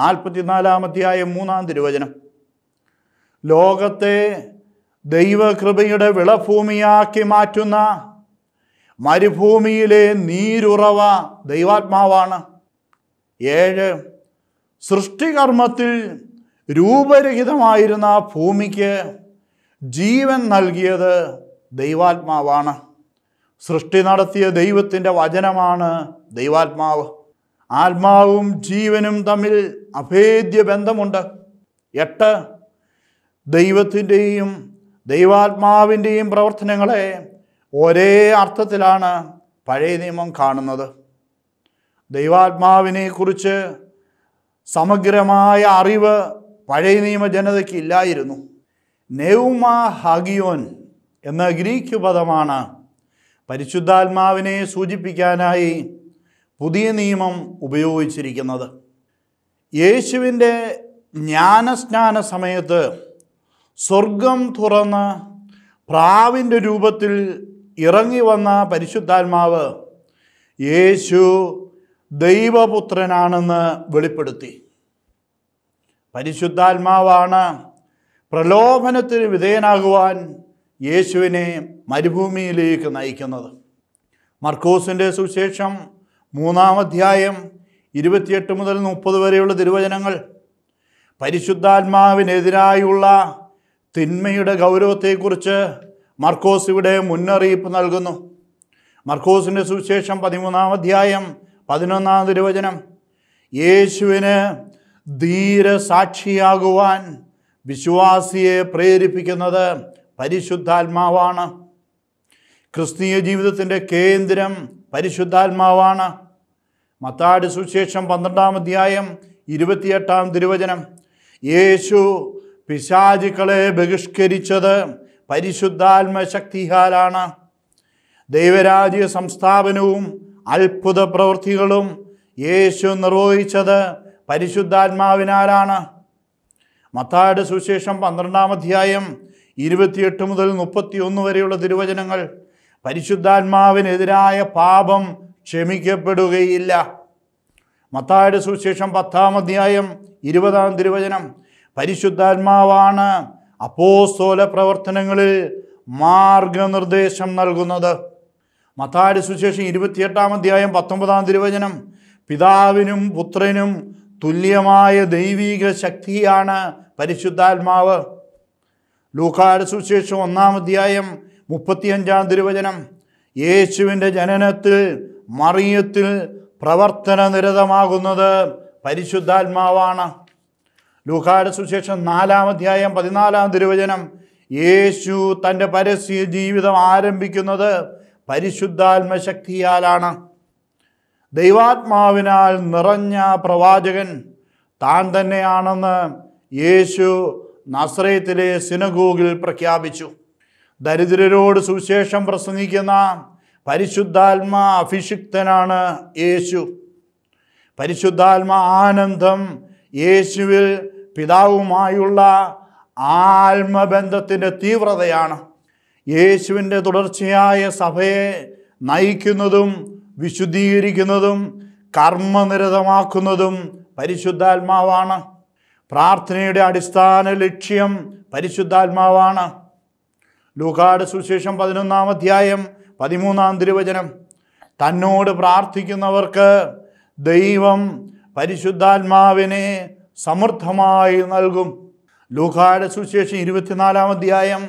നാൽപ്പത്തിനാലാം അധ്യായം മൂന്നാം തിരുവചനം ലോകത്തെ ദൈവകൃപയുടെ വിളഭൂമിയാക്കി മാറ്റുന്ന മരുഭൂമിയിലെ നീരുറവ ദൈവാത്മാവാണ് ഏഴ് സൃഷ്ടികർമ്മത്തിൽ രൂപരഹിതമായിരുന്ന ഭൂമിക്ക് ജീവൻ നൽകിയത് ദൈവാത്മാവാണ് സൃഷ്ടി നടത്തിയ ദൈവത്തിൻ്റെ വചനമാണ് ദൈവാത്മാവ് ആത്മാവും ജീവനും തമ്മിൽ അഭേദ്യ ബന്ധമുണ്ട് എട്ട് ദൈവത്തിൻ്റെയും ദൈവാത്മാവിൻ്റെയും പ്രവർത്തനങ്ങളെ ഒരേ അർത്ഥത്തിലാണ് പഴയ നിയമം കാണുന്നത് ദൈവാത്മാവിനെക്കുറിച്ച് സമഗ്രമായ അറിവ് പഴയ നിയമ ജനതയ്ക്ക് ഇല്ലായിരുന്നു നെവുമ ഹാഗിയോൻ എന്ന ഗ്രീക്ക് പദമാണ് പരിശുദ്ധാത്മാവിനെ സൂചിപ്പിക്കാനായി പുതിയ നിയമം ഉപയോഗിച്ചിരിക്കുന്നത് യേശുവിൻ്റെ ജ്ഞാനസ്നാന സമയത്ത് സ്വർഗം തുറന്ന് പ്രാവിൻ്റെ രൂപത്തിൽ ഇറങ്ങി വന്ന പരിശുദ്ധാത്മാവ് യേശു ദൈവപുത്രനാണെന്ന് വെളിപ്പെടുത്തി പരിശുദ്ധാത്മാവാണ് പ്രലോഭനത്തിന് വിധേയനാകുവാൻ യേശുവിനെ മരുഭൂമിയിലേക്ക് നയിക്കുന്നത് മർക്കോസിൻ്റെ സുവിശേഷം മൂന്നാം അധ്യായം ഇരുപത്തിയെട്ട് മുതൽ മുപ്പത് വരെയുള്ള തിരുവചനങ്ങൾ പരിശുദ്ധാത്മാവിനെതിരായുള്ള തിന്മയുടെ ഗൗരവത്തെക്കുറിച്ച് മർക്കോസ് ഇവിടെ മുന്നറിയിപ്പ് നൽകുന്നു മർക്കോസിൻ്റെ സുവിശേഷം പതിമൂന്നാം അധ്യായം പതിനൊന്നാം തിരുവചനം യേശുവിന് ധീരസാക്ഷിയാകുവാൻ വിശ്വാസിയെ പ്രേരിപ്പിക്കുന്നത് പരിശുദ്ധാത്മാവാണ് ക്രിസ്തീയ ജീവിതത്തിൻ്റെ കേന്ദ്രം പരിശുദ്ധാത്മാവാണ് മത്താട് സുശേഷം പന്ത്രണ്ടാം അധ്യായം ഇരുപത്തിയെട്ടാം തിരുവചനം യേശു പിശാചുക്കളെ ബഹിഷ്കരിച്ചത് ശക്തിഹാലാണ് ദൈവരാജ്യ സംസ്ഥാപനവും അത്ഭുത പ്രവൃത്തികളും യേശു നിർവഹിച്ചത് പരിശുദ്ധാത്മാവിനാലാണ് മത്താട് സുവിശേഷം പന്ത്രണ്ടാം അധ്യായം ഇരുപത്തിയെട്ട് മുതൽ ഒന്ന് വരെയുള്ള തിരുവചനങ്ങൾ പരിശുദ്ധാത്മാവിനെതിരായ പാപം ക്ഷമിക്കപ്പെടുകയില്ല മത്താട് സുവിശേഷം പത്താം അധ്യായം ഇരുപതാം തിരുവചനം പരിശുദ്ധാത്മാവാണ് അപ്പോസ്തോല പ്രവർത്തനങ്ങളിൽ മാർഗനിർദ്ദേശം നൽകുന്നത് മത്താടി സുശേഷം ഇരുപത്തിയെട്ടാം അധ്യായം പത്തൊമ്പതാം തിരുവചനം പിതാവിനും പുത്രനും തുല്യമായ ദൈവീക ശക്തിയാണ് പരിശുദ്ധാത്മാവ് ലൂക്കാട് സുശേഷം ഒന്നാം അധ്യായം മുപ്പത്തിയഞ്ചാം തിരുവചനം യേശുവിൻ്റെ ജനനത്തിൽ മറിയത്തിൽ പ്രവർത്തന നിരതമാകുന്നത് പരിശുദ്ധാത്മാവാണ് ലൂഹായുടെ സുശേഷം നാലാം അധ്യായം പതിനാലാം തിരുവചനം യേശു തൻ്റെ പരസ്യ ജീവിതം ആരംഭിക്കുന്നത് പരിശുദ്ധാത്മശക്തിയാലാണ് ദൈവാത്മാവിനാൽ നിറഞ്ഞ പ്രവാചകൻ താൻ തന്നെയാണെന്ന് യേശു നസ്രയത്തിലെ സിനഗോഗിൽ പ്രഖ്യാപിച്ചു ദരിദ്രരോട് സുവിശേഷം പ്രസംഗിക്കുന്ന പരിശുദ്ധാത്മാ അഭിഷിക്തനാണ് യേശു പരിശുദ്ധാത്മ ആനന്ദം യേശുവിൽ പിതാവുമായുള്ള ആത്മബന്ധത്തിൻ്റെ തീവ്രതയാണ് യേശുവിൻ്റെ തുടർച്ചയായ സഭയെ നയിക്കുന്നതും വിശുദ്ധീകരിക്കുന്നതും കർമ്മനിരതമാക്കുന്നതും പരിശുദ്ധാത്മാവാണ് പ്രാർത്ഥനയുടെ അടിസ്ഥാന ലക്ഷ്യം പരിശുദ്ധാത്മാവാണ് ലൂക്കാട് സുശേഷം പതിനൊന്നാം അധ്യായം പതിമൂന്നാം തിരുവചനം തന്നോട് പ്രാർത്ഥിക്കുന്നവർക്ക് ദൈവം പരിശുദ്ധാത്മാവിനെ സമർത്ഥമായി നൽകും ലൂക്കായുടെ സുവിശേഷം ഇരുപത്തിനാലാം അധ്യായം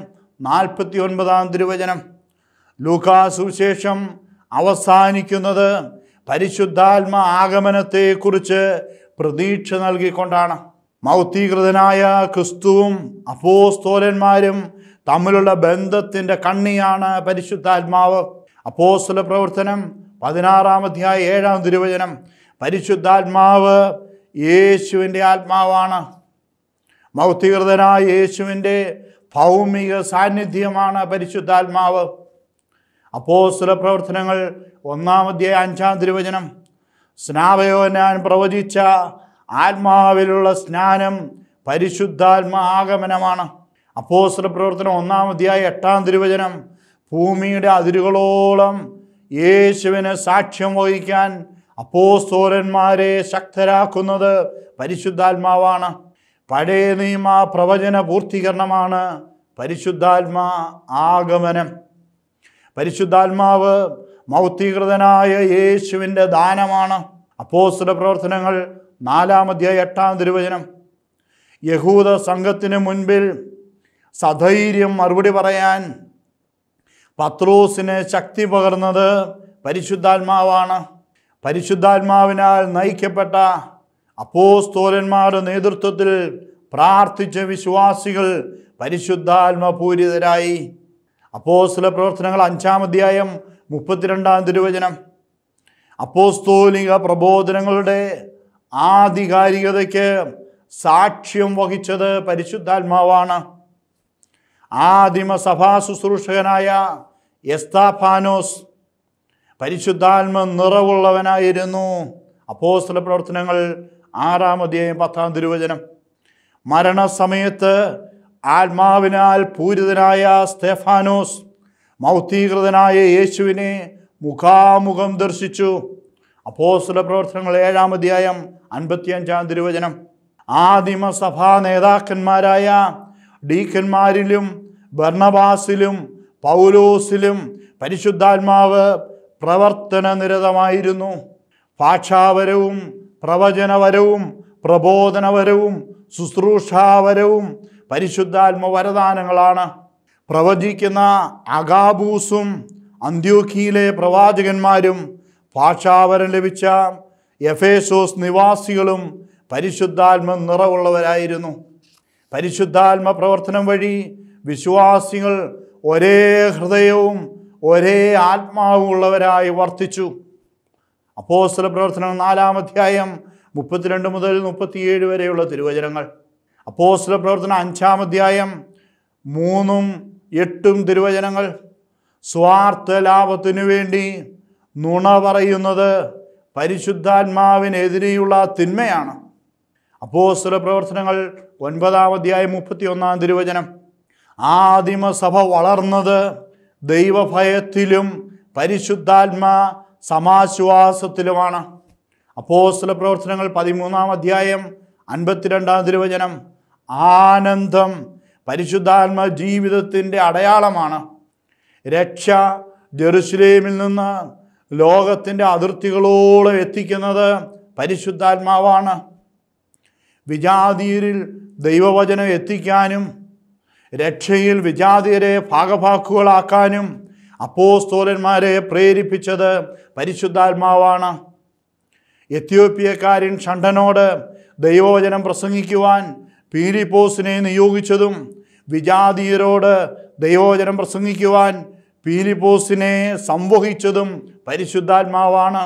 നാൽപ്പത്തി ഒൻപതാം തിരുവചനം ലൂക്കാ സുവിശേഷം അവസാനിക്കുന്നത് പരിശുദ്ധാത്മ ആഗമനത്തെക്കുറിച്ച് പ്രതീക്ഷ നൽകിക്കൊണ്ടാണ് മൗത്തീകൃതനായ ക്രിസ്തുവും അപ്പോസ്തോലന്മാരും തമ്മിലുള്ള ബന്ധത്തിൻ്റെ കണ്ണിയാണ് പരിശുദ്ധാത്മാവ് അപ്പോസ്തല പ്രവർത്തനം പതിനാറാം അധ്യായ ഏഴാം തിരുവചനം പരിശുദ്ധാത്മാവ് യേശുവിൻ്റെ ആത്മാവാണ് മൗത്തികൃതനായ യേശുവിൻ്റെ ഭൗമിക സാന്നിധ്യമാണ് പരിശുദ്ധാത്മാവ് അപ്പോസ്തല പ്രവർത്തനങ്ങൾ ഒന്നാമധ്യായ അഞ്ചാം തിരുവചനം സ്നാപയോനാൻ പ്രവചിച്ച ആത്മാവിലുള്ള സ്നാനം പരിശുദ്ധാത്മാ ആഗമനമാണ് അപ്പോസ്തല പ്രവർത്തനം ഒന്നാമധ്യായ എട്ടാം തിരുവചനം ഭൂമിയുടെ അതിരുകളോളം യേശുവിന് സാക്ഷ്യം വഹിക്കാൻ അപ്പോസ്തോലന്മാരെ ശക്തരാക്കുന്നത് പരിശുദ്ധാത്മാവാണ് പഴയ നിയമ പ്രവചന പൂർത്തീകരണമാണ് പരിശുദ്ധാത്മാ ആഗമനം പരിശുദ്ധാത്മാവ് മൗത്തീകൃതനായ യേശുവിൻ്റെ ദാനമാണ് അപ്പോസ്തല പ്രവർത്തനങ്ങൾ നാലാമധ്യ എട്ടാം തിരുവചനം യഹൂദ സംഘത്തിന് മുൻപിൽ സധൈര്യം മറുപടി പറയാൻ പത്രോസിന് ശക്തി പകർന്നത് പരിശുദ്ധാത്മാവാണ് പരിശുദ്ധാത്മാവിനാൽ നയിക്കപ്പെട്ട അപ്പോസ്തോലന്മാരുടെ നേതൃത്വത്തിൽ പ്രാർത്ഥിച്ച വിശ്വാസികൾ പരിശുദ്ധാത്മപൂരിതരായി അപ്പോസ്തല പ്രവർത്തനങ്ങൾ അഞ്ചാം അധ്യായം മുപ്പത്തിരണ്ടാം തിരുവചനം അപ്പോസ്തോലിക പ്രബോധനങ്ങളുടെ ആധികാരികതയ്ക്ക് സാക്ഷ്യം വഹിച്ചത് പരിശുദ്ധാത്മാവാണ് ആദിമ സഭാ ശുശ്രൂഷകനായ എസ്താഫാനോസ് പരിശുദ്ധാത്മ നിറവുള്ളവനായിരുന്നു അപ്പോസ്തല പ്രവർത്തനങ്ങൾ ആറാം പത്താം തിരുവചനം മരണസമയത്ത് ആത്മാവിനാൽ പൂരിതനായ സ്തേഫാനോസ് മൗത്തീകൃതനായ യേശുവിനെ മുഖാമുഖം ദർശിച്ചു അപ്പോസ്തല പ്രവർത്തനങ്ങൾ ഏഴാം അധ്യായം അൻപത്തിയഞ്ചാം തിരുവചനം ആദിമസഭാ നേതാക്കന്മാരായ ഡീക്കന്മാരിലും ഭർണബാസിലും പൗലോസിലും പരിശുദ്ധാത്മാവ് പ്രവർത്തനനിരതമായിരുന്നു ഭാഷാപരവും പ്രവചനപരവും പ്രബോധനപരവും ശുശ്രൂഷാപരവും പരിശുദ്ധാത്മ വരദാനങ്ങളാണ് പ്രവചിക്കുന്ന അഗാബൂസും അന്ത്യോഖിയിലെ പ്രവാചകന്മാരും ഭാഷാവരം ലഭിച്ച എഫേസോസ് നിവാസികളും പരിശുദ്ധാത്മ നിറവുള്ളവരായിരുന്നു പരിശുദ്ധാത്മ പ്രവർത്തനം വഴി വിശ്വാസികൾ ഒരേ ഹൃദയവും ഒരേ ആത്മാവുള്ളവരായി വർത്തിച്ചു സ്ഥല പ്രവർത്തനം നാലാം അധ്യായം മുപ്പത്തിരണ്ട് മുതൽ മുപ്പത്തിയേഴ് വരെയുള്ള തിരുവചനങ്ങൾ സ്ഥല പ്രവർത്തനം അഞ്ചാം അധ്യായം മൂന്നും എട്ടും തിരുവചനങ്ങൾ സ്വാർത്ഥ ലാഭത്തിനു വേണ്ടി നുണ പറയുന്നത് പരിശുദ്ധാത്മാവിനെതിരെയുള്ള തിന്മയാണ് സ്ഥല പ്രവർത്തനങ്ങൾ ഒൻപതാം അധ്യായം മുപ്പത്തിയൊന്നാം തിരുവചനം ആദിമസഭ വളർന്നത് ദൈവഭയത്തിലും പരിശുദ്ധാത്മ സമാശ്വാസത്തിലുമാണ് അപ്പോസ്തല പ്രവർത്തനങ്ങൾ പതിമൂന്നാം അധ്യായം അൻപത്തിരണ്ടാം തിരുവചനം ആനന്ദം പരിശുദ്ധാത്മ ജീവിതത്തിൻ്റെ അടയാളമാണ് രക്ഷ ജെറുസലേമിൽ നിന്ന് ലോകത്തിൻ്റെ അതിർത്തികളോളം എത്തിക്കുന്നത് പരിശുദ്ധാത്മാവാണ് വിജാതീരിൽ ദൈവവചനം എത്തിക്കാനും രക്ഷയിൽ വിജാതിയരെ ഭാഗഭാക്കുകളാക്കാനും അപ്പോസ്തോലന്മാരെ പ്രേരിപ്പിച്ചത് പരിശുദ്ധാത്മാവാണ് എത്യോപ്യക്കാരൻ ഷണ്ടനോട് ദൈവവചനം പ്രസംഗിക്കുവാൻ പീലിപ്പോസിനെ നിയോഗിച്ചതും വിജാതീയരോട് ദൈവവചനം പ്രസംഗിക്കുവാൻ പീലിപ്പോസിനെ സംവഹിച്ചതും പരിശുദ്ധാത്മാവാണ്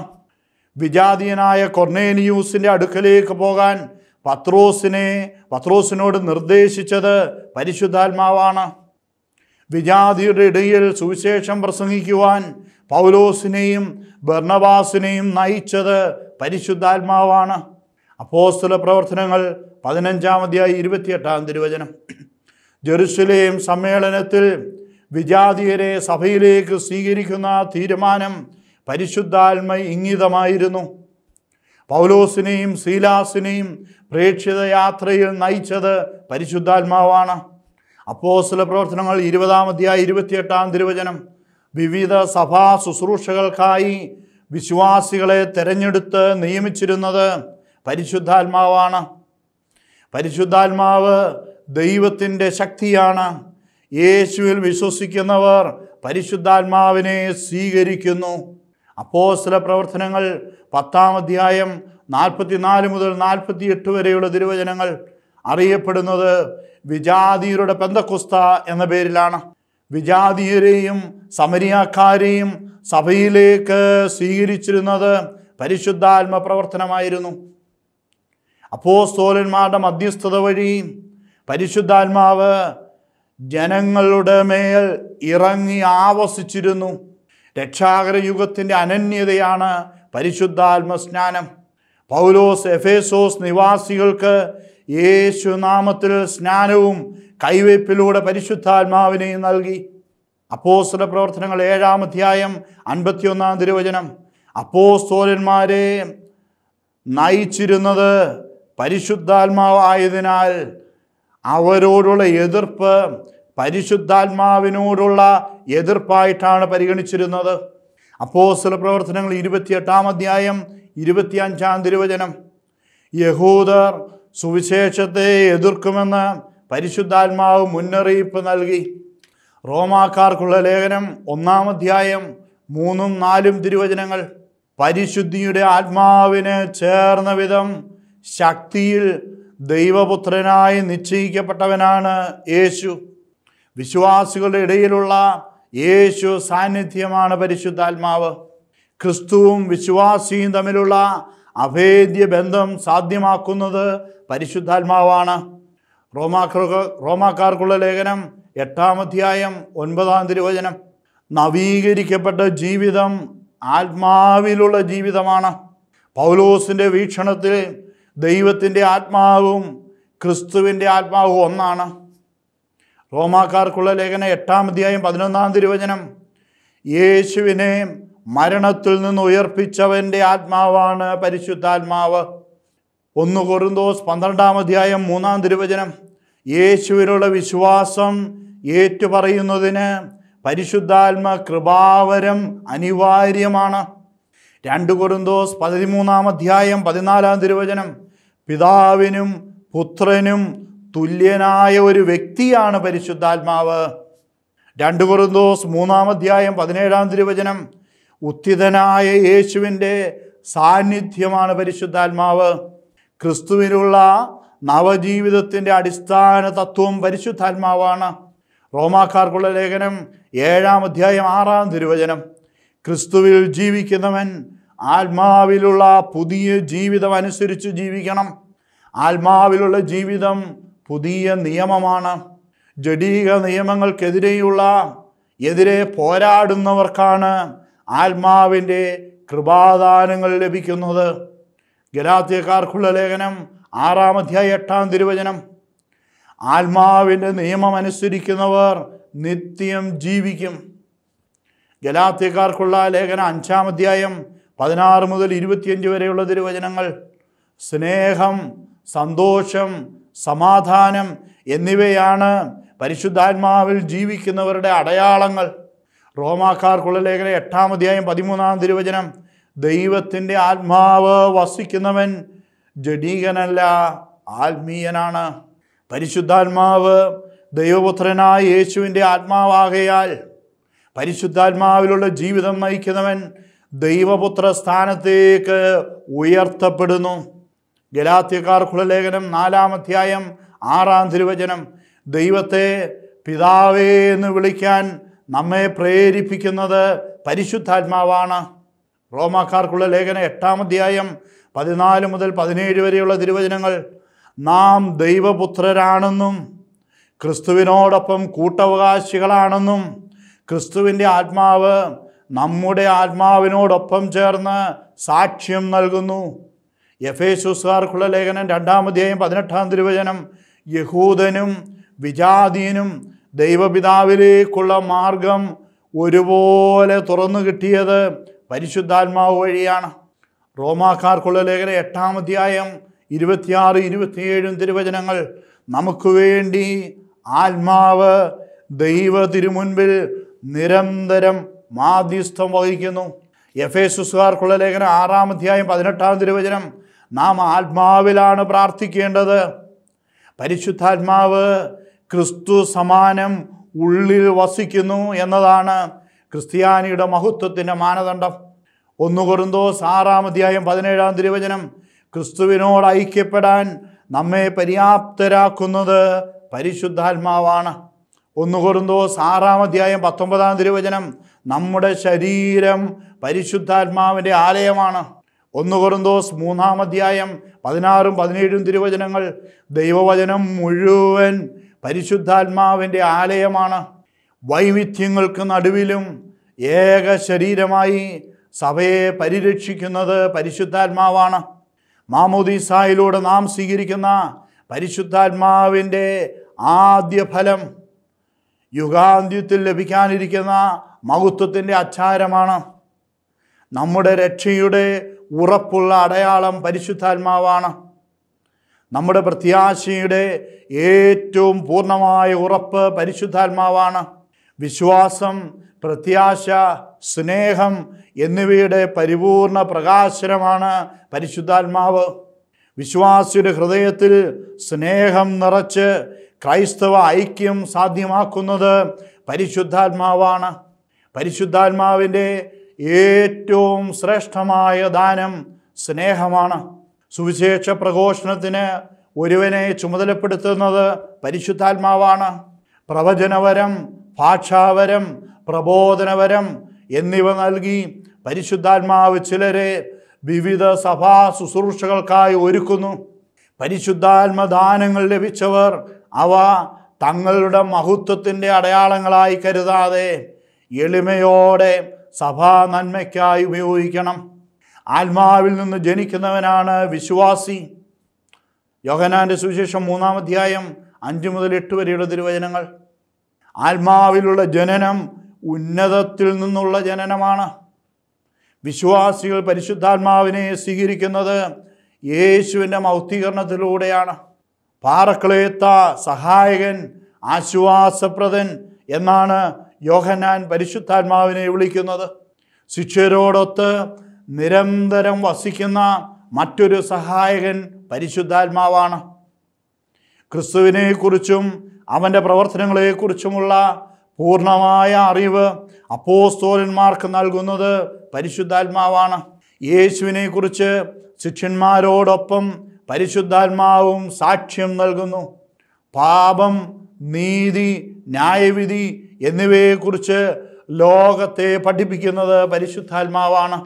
വിജാതീയനായ കൊർണേനിയൂസിൻ്റെ അടുക്കലേക്ക് പോകാൻ പത്രോസിനെ പത്രോസിനോട് നിർദ്ദേശിച്ചത് പരിശുദ്ധാത്മാവാണ് വിജാതിയുടെ ഇടയിൽ സുവിശേഷം പ്രസംഗിക്കുവാൻ പൗലോസിനെയും ബർണബാസിനെയും നയിച്ചത് പരിശുദ്ധാത്മാവാണ് അപ്പോസ്തല പ്രവർത്തനങ്ങൾ പതിനഞ്ചാമതിയായി ഇരുപത്തിയെട്ടാം തിരുവചനം ജെറുസലേം സമ്മേളനത്തിൽ വിജാതിയരെ സഭയിലേക്ക് സ്വീകരിക്കുന്ന തീരുമാനം പരിശുദ്ധാത്മ ഇംഗിതമായിരുന്നു പൗലോസിനെയും സീലാസിനെയും പ്രേക്ഷിത യാത്രയിൽ നയിച്ചത് പരിശുദ്ധാത്മാവാണ് അപ്പോസ്ല പ്രവർത്തനങ്ങൾ ഇരുപതാം അധ്യായ ഇരുപത്തിയെട്ടാം തിരുവചനം വിവിധ സഭാ ശുശ്രൂഷകൾക്കായി വിശ്വാസികളെ തിരഞ്ഞെടുത്ത് നിയമിച്ചിരുന്നത് പരിശുദ്ധാത്മാവാണ് പരിശുദ്ധാത്മാവ് ദൈവത്തിൻ്റെ ശക്തിയാണ് യേശുവിൽ വിശ്വസിക്കുന്നവർ പരിശുദ്ധാത്മാവിനെ സ്വീകരിക്കുന്നു അപ്പോസ്തല പ്രവർത്തനങ്ങൾ പത്താം അധ്യായം നാല് മുതൽ എട്ട് വരെയുള്ള തിരുവചനങ്ങൾ അറിയപ്പെടുന്നത് വിജാതീയരുടെ പെന്തക്കുസ്ത എന്ന പേരിലാണ് വിജാതീയരെയും സമരിയാക്കാരെയും സഭയിലേക്ക് സ്വീകരിച്ചിരുന്നത് പരിശുദ്ധാത്മ പ്രവർത്തനമായിരുന്നു സ്തോലന്മാരുടെ മധ്യസ്ഥത വഴി പരിശുദ്ധാത്മാവ് ജനങ്ങളുടെ മേൽ ഇറങ്ങി ആവസിച്ചിരുന്നു രക്ഷാകര യുഗത്തിൻ്റെ അനന്യതയാണ് സ്നാനം പൗലോസ് എഫേസോസ് നിവാസികൾക്ക് യേശുനാമത്തിൽ സ്നാനവും കൈവയ്പിലൂടെ പരിശുദ്ധാത്മാവിനെയും നൽകി അപ്പോസ്തല പ്രവർത്തനങ്ങൾ ഏഴാം അധ്യായം അൻപത്തിയൊന്നാം തിരുവചനം അപ്പോസ്തോലന്മാരെ നയിച്ചിരുന്നത് പരിശുദ്ധാത്മാവായതിനാൽ അവരോടുള്ള എതിർപ്പ് പരിശുദ്ധാത്മാവിനോടുള്ള എതിർപ്പായിട്ടാണ് പരിഗണിച്ചിരുന്നത് അപ്പോ ചില പ്രവർത്തനങ്ങൾ ഇരുപത്തിയെട്ടാം അധ്യായം ഇരുപത്തിയഞ്ചാം തിരുവചനം യഹൂദർ സുവിശേഷത്തെ എതിർക്കുമെന്ന് പരിശുദ്ധാത്മാവ് മുന്നറിയിപ്പ് നൽകി റോമാക്കാർക്കുള്ള ലേഖനം ഒന്നാം അധ്യായം മൂന്നും നാലും തിരുവചനങ്ങൾ പരിശുദ്ധിയുടെ ആത്മാവിന് ചേർന്ന വിധം ശക്തിയിൽ ദൈവപുത്രനായി നിശ്ചയിക്കപ്പെട്ടവനാണ് യേശു വിശ്വാസികളുടെ ഇടയിലുള്ള യേശു സാന്നിധ്യമാണ് പരിശുദ്ധാത്മാവ് ക്രിസ്തുവും വിശ്വാസിയും തമ്മിലുള്ള അഭേദ്യ ബന്ധം സാധ്യമാക്കുന്നത് പരിശുദ്ധാത്മാവാണ് റോമാക്ക റോമാക്കാർക്കുള്ള ലേഖനം എട്ടാം അധ്യായം ഒൻപതാം തിരുവചനം നവീകരിക്കപ്പെട്ട ജീവിതം ആത്മാവിലുള്ള ജീവിതമാണ് പൗലോസിൻ്റെ വീക്ഷണത്തിൽ ദൈവത്തിൻ്റെ ആത്മാവും ക്രിസ്തുവിൻ്റെ ആത്മാവും ഒന്നാണ് റോമാക്കാർക്കുള്ള ലേഖന എട്ടാം അധ്യായം പതിനൊന്നാം തിരുവചനം യേശുവിനെ മരണത്തിൽ നിന്ന് ഉയർപ്പിച്ചവൻ്റെ ആത്മാവാണ് പരിശുദ്ധാത്മാവ് ഒന്ന് കൊറുന്തോസ് പന്ത്രണ്ടാം അധ്യായം മൂന്നാം തിരുവചനം യേശുവിനുള്ള വിശ്വാസം ഏറ്റുപറയുന്നതിന് പരിശുദ്ധാത്മ കൃപാവരം അനിവാര്യമാണ് രണ്ട് കൊറുന്തോസ് പതിമൂന്നാം അധ്യായം പതിനാലാം തിരുവചനം പിതാവിനും പുത്രനും തുല്യനായ ഒരു വ്യക്തിയാണ് പരിശുദ്ധാത്മാവ് രണ്ട് കുറുന്തോസ് മൂന്നാം അധ്യായം പതിനേഴാം തിരുവചനം ഉത്തിതനായ യേശുവിൻ്റെ സാന്നിധ്യമാണ് പരിശുദ്ധാത്മാവ് ക്രിസ്തുവിനുള്ള നവജീവിതത്തിൻ്റെ അടിസ്ഥാന തത്വം പരിശുദ്ധാത്മാവാണ് റോമാക്കാർക്കുള്ള ലേഖനം ഏഴാം അധ്യായം ആറാം തിരുവചനം ക്രിസ്തുവിൽ ജീവിക്കുന്നവൻ ആത്മാവിലുള്ള പുതിയ ജീവിതം അനുസരിച്ച് ജീവിക്കണം ആത്മാവിലുള്ള ജീവിതം പുതിയ നിയമമാണ് ജഡീക നിയമങ്ങൾക്കെതിരെയുള്ള എതിരെ പോരാടുന്നവർക്കാണ് ആത്മാവിൻ്റെ കൃപാദാനങ്ങൾ ലഭിക്കുന്നത് ഗലാത്തിയക്കാർക്കുള്ള ലേഖനം ആറാം അധ്യായ എട്ടാം തിരുവചനം ആത്മാവിൻ്റെ നിയമം അനുസരിക്കുന്നവർ നിത്യം ജീവിക്കും ഗലാത്തിയക്കാർക്കുള്ള ലേഖനം അഞ്ചാം അധ്യായം പതിനാറ് മുതൽ ഇരുപത്തിയഞ്ച് വരെയുള്ള തിരുവചനങ്ങൾ സ്നേഹം സന്തോഷം സമാധാനം എന്നിവയാണ് പരിശുദ്ധാത്മാവിൽ ജീവിക്കുന്നവരുടെ അടയാളങ്ങൾ റോമാക്കാർക്കുള്ള ലേഖന അധ്യായം പതിമൂന്നാം തിരുവചനം ദൈവത്തിൻ്റെ ആത്മാവ് വസിക്കുന്നവൻ ജഡീകനല്ല ആത്മീയനാണ് പരിശുദ്ധാത്മാവ് ദൈവപുത്രനായ യേശുവിൻ്റെ ആത്മാവാകയാൽ പരിശുദ്ധാത്മാവിലുള്ള ജീവിതം നയിക്കുന്നവൻ ദൈവപുത്ര സ്ഥാനത്തേക്ക് ഉയർത്തപ്പെടുന്നു ഗലാത്യക്കാർക്കുള്ള ലേഖനം നാലാം അധ്യായം ആറാം തിരുവചനം ദൈവത്തെ പിതാവേ എന്ന് വിളിക്കാൻ നമ്മെ പ്രേരിപ്പിക്കുന്നത് പരിശുദ്ധാത്മാവാണ് റോമാക്കാർക്കുള്ള ലേഖനം എട്ടാം അധ്യായം പതിനാല് മുതൽ പതിനേഴ് വരെയുള്ള തിരുവചനങ്ങൾ നാം ദൈവപുത്രരാണെന്നും ക്രിസ്തുവിനോടൊപ്പം കൂട്ടവകാശികളാണെന്നും ക്രിസ്തുവിൻ്റെ ആത്മാവ് നമ്മുടെ ആത്മാവിനോടൊപ്പം ചേർന്ന് സാക്ഷ്യം നൽകുന്നു എഫ് എസുസ്കാർക്കുള്ള ലേഖനം രണ്ടാമധ്യായം പതിനെട്ടാം തിരുവചനം യഹൂദനും വിജാതീനും ദൈവപിതാവിലേക്കുള്ള മാർഗം ഒരുപോലെ തുറന്നു കിട്ടിയത് പരിശുദ്ധാത്മാവ് വഴിയാണ് റോമാക്കാർക്കുള്ള ലേഖനം എട്ടാം അധ്യായം ഇരുപത്തിയാറ് ഇരുപത്തിയേഴും തിരുവചനങ്ങൾ നമുക്ക് വേണ്ടി ആത്മാവ് ദൈവ തിരുമുൻപിൽ നിരന്തരം മാധ്യസ്ഥം വഹിക്കുന്നു എഫ് എസുസുകാർക്കുള്ള ലേഖനം ആറാം അധ്യായം പതിനെട്ടാം തിരുവചനം നാം ആത്മാവിലാണ് പ്രാർത്ഥിക്കേണ്ടത് പരിശുദ്ധാത്മാവ് ക്രിസ്തു സമാനം ഉള്ളിൽ വസിക്കുന്നു എന്നതാണ് ക്രിസ്ത്യാനിയുടെ മഹത്വത്തിൻ്റെ മാനദണ്ഡം ഒന്നു കുറുന്തോസ് ആറാം അധ്യായം പതിനേഴാം തിരുവചനം ക്രിസ്തുവിനോട് ഐക്യപ്പെടാൻ നമ്മെ പര്യാപ്തരാക്കുന്നത് പരിശുദ്ധാത്മാവാണ് ഒന്ന് കുറുന്തോസ് ആറാം അധ്യായം പത്തൊമ്പതാം തിരുവചനം നമ്മുടെ ശരീരം പരിശുദ്ധാത്മാവിൻ്റെ ആലയമാണ് ഒന്ന് കൊറന്തോസ് മൂന്നാം അധ്യായം പതിനാറും പതിനേഴും തിരുവചനങ്ങൾ ദൈവവചനം മുഴുവൻ പരിശുദ്ധാത്മാവിൻ്റെ ആലയമാണ് വൈവിധ്യങ്ങൾക്ക് നടുവിലും ഏക ശരീരമായി സഭയെ പരിരക്ഷിക്കുന്നത് പരിശുദ്ധാത്മാവാണ് മാമോദീസായിലൂടെ നാം സ്വീകരിക്കുന്ന പരിശുദ്ധാത്മാവിൻ്റെ ആദ്യ ഫലം യുഗാന്ത്യത്തിൽ ലഭിക്കാനിരിക്കുന്ന മഹത്വത്തിൻ്റെ അച്ചാരമാണ് നമ്മുടെ രക്ഷയുടെ ഉറപ്പുള്ള അടയാളം പരിശുദ്ധാത്മാവാണ് നമ്മുടെ പ്രത്യാശയുടെ ഏറ്റവും പൂർണ്ണമായ ഉറപ്പ് പരിശുദ്ധാത്മാവാണ് വിശ്വാസം പ്രത്യാശ സ്നേഹം എന്നിവയുടെ പരിപൂർണ പ്രകാശനമാണ് പരിശുദ്ധാത്മാവ് വിശ്വാസിയുടെ ഹൃദയത്തിൽ സ്നേഹം നിറച്ച് ക്രൈസ്തവ ഐക്യം സാധ്യമാക്കുന്നത് പരിശുദ്ധാത്മാവാണ് പരിശുദ്ധാത്മാവിൻ്റെ ഏറ്റവും ശ്രേഷ്ഠമായ ദാനം സ്നേഹമാണ് സുവിശേഷ പ്രഘോഷണത്തിന് ഒരുവനെ ചുമതലപ്പെടുത്തുന്നത് പരിശുദ്ധാത്മാവാണ് പ്രവചനവരം ഭാഷാവരം പ്രബോധനവരം എന്നിവ നൽകി പരിശുദ്ധാത്മാവ് ചിലരെ വിവിധ സഭാ ശുശ്രൂഷകൾക്കായി ഒരുക്കുന്നു പരിശുദ്ധാത്മദാനങ്ങൾ ലഭിച്ചവർ അവ തങ്ങളുടെ മഹത്വത്തിൻ്റെ അടയാളങ്ങളായി കരുതാതെ എളിമയോടെ സഭാ നന്മയ്ക്കായി ഉപയോഗിക്കണം ആത്മാവിൽ നിന്ന് ജനിക്കുന്നവനാണ് വിശ്വാസി യോഗനാൻ്റെ സുവിശേഷം മൂന്നാം അധ്യായം അഞ്ച് മുതൽ എട്ട് വരെയുള്ള തിരുവചനങ്ങൾ ആത്മാവിലുള്ള ജനനം ഉന്നതത്തിൽ നിന്നുള്ള ജനനമാണ് വിശ്വാസികൾ പരിശുദ്ധാത്മാവിനെ സ്വീകരിക്കുന്നത് യേശുവിൻ്റെ മൗക്തീകരണത്തിലൂടെയാണ് പാറക്കളേത്ത സഹായകൻ ആശ്വാസപ്രദൻ എന്നാണ് യോഹനാൻ പരിശുദ്ധാത്മാവിനെ വിളിക്കുന്നത് ശിഷ്യരോടൊത്ത് നിരന്തരം വസിക്കുന്ന മറ്റൊരു സഹായകൻ പരിശുദ്ധാത്മാവാണ് ക്രിസ്തുവിനെക്കുറിച്ചും അവൻ്റെ പ്രവർത്തനങ്ങളെക്കുറിച്ചുമുള്ള പൂർണ്ണമായ അറിവ് അപ്പോസ്തോലന്മാർക്ക് നൽകുന്നത് പരിശുദ്ധാത്മാവാണ് യേശുവിനെക്കുറിച്ച് ശിഷ്യന്മാരോടൊപ്പം പരിശുദ്ധാത്മാവും സാക്ഷ്യം നൽകുന്നു പാപം നീതി ന്യായവിധി എന്നിവയെക്കുറിച്ച് ലോകത്തെ പഠിപ്പിക്കുന്നത് പരിശുദ്ധാത്മാവാണ്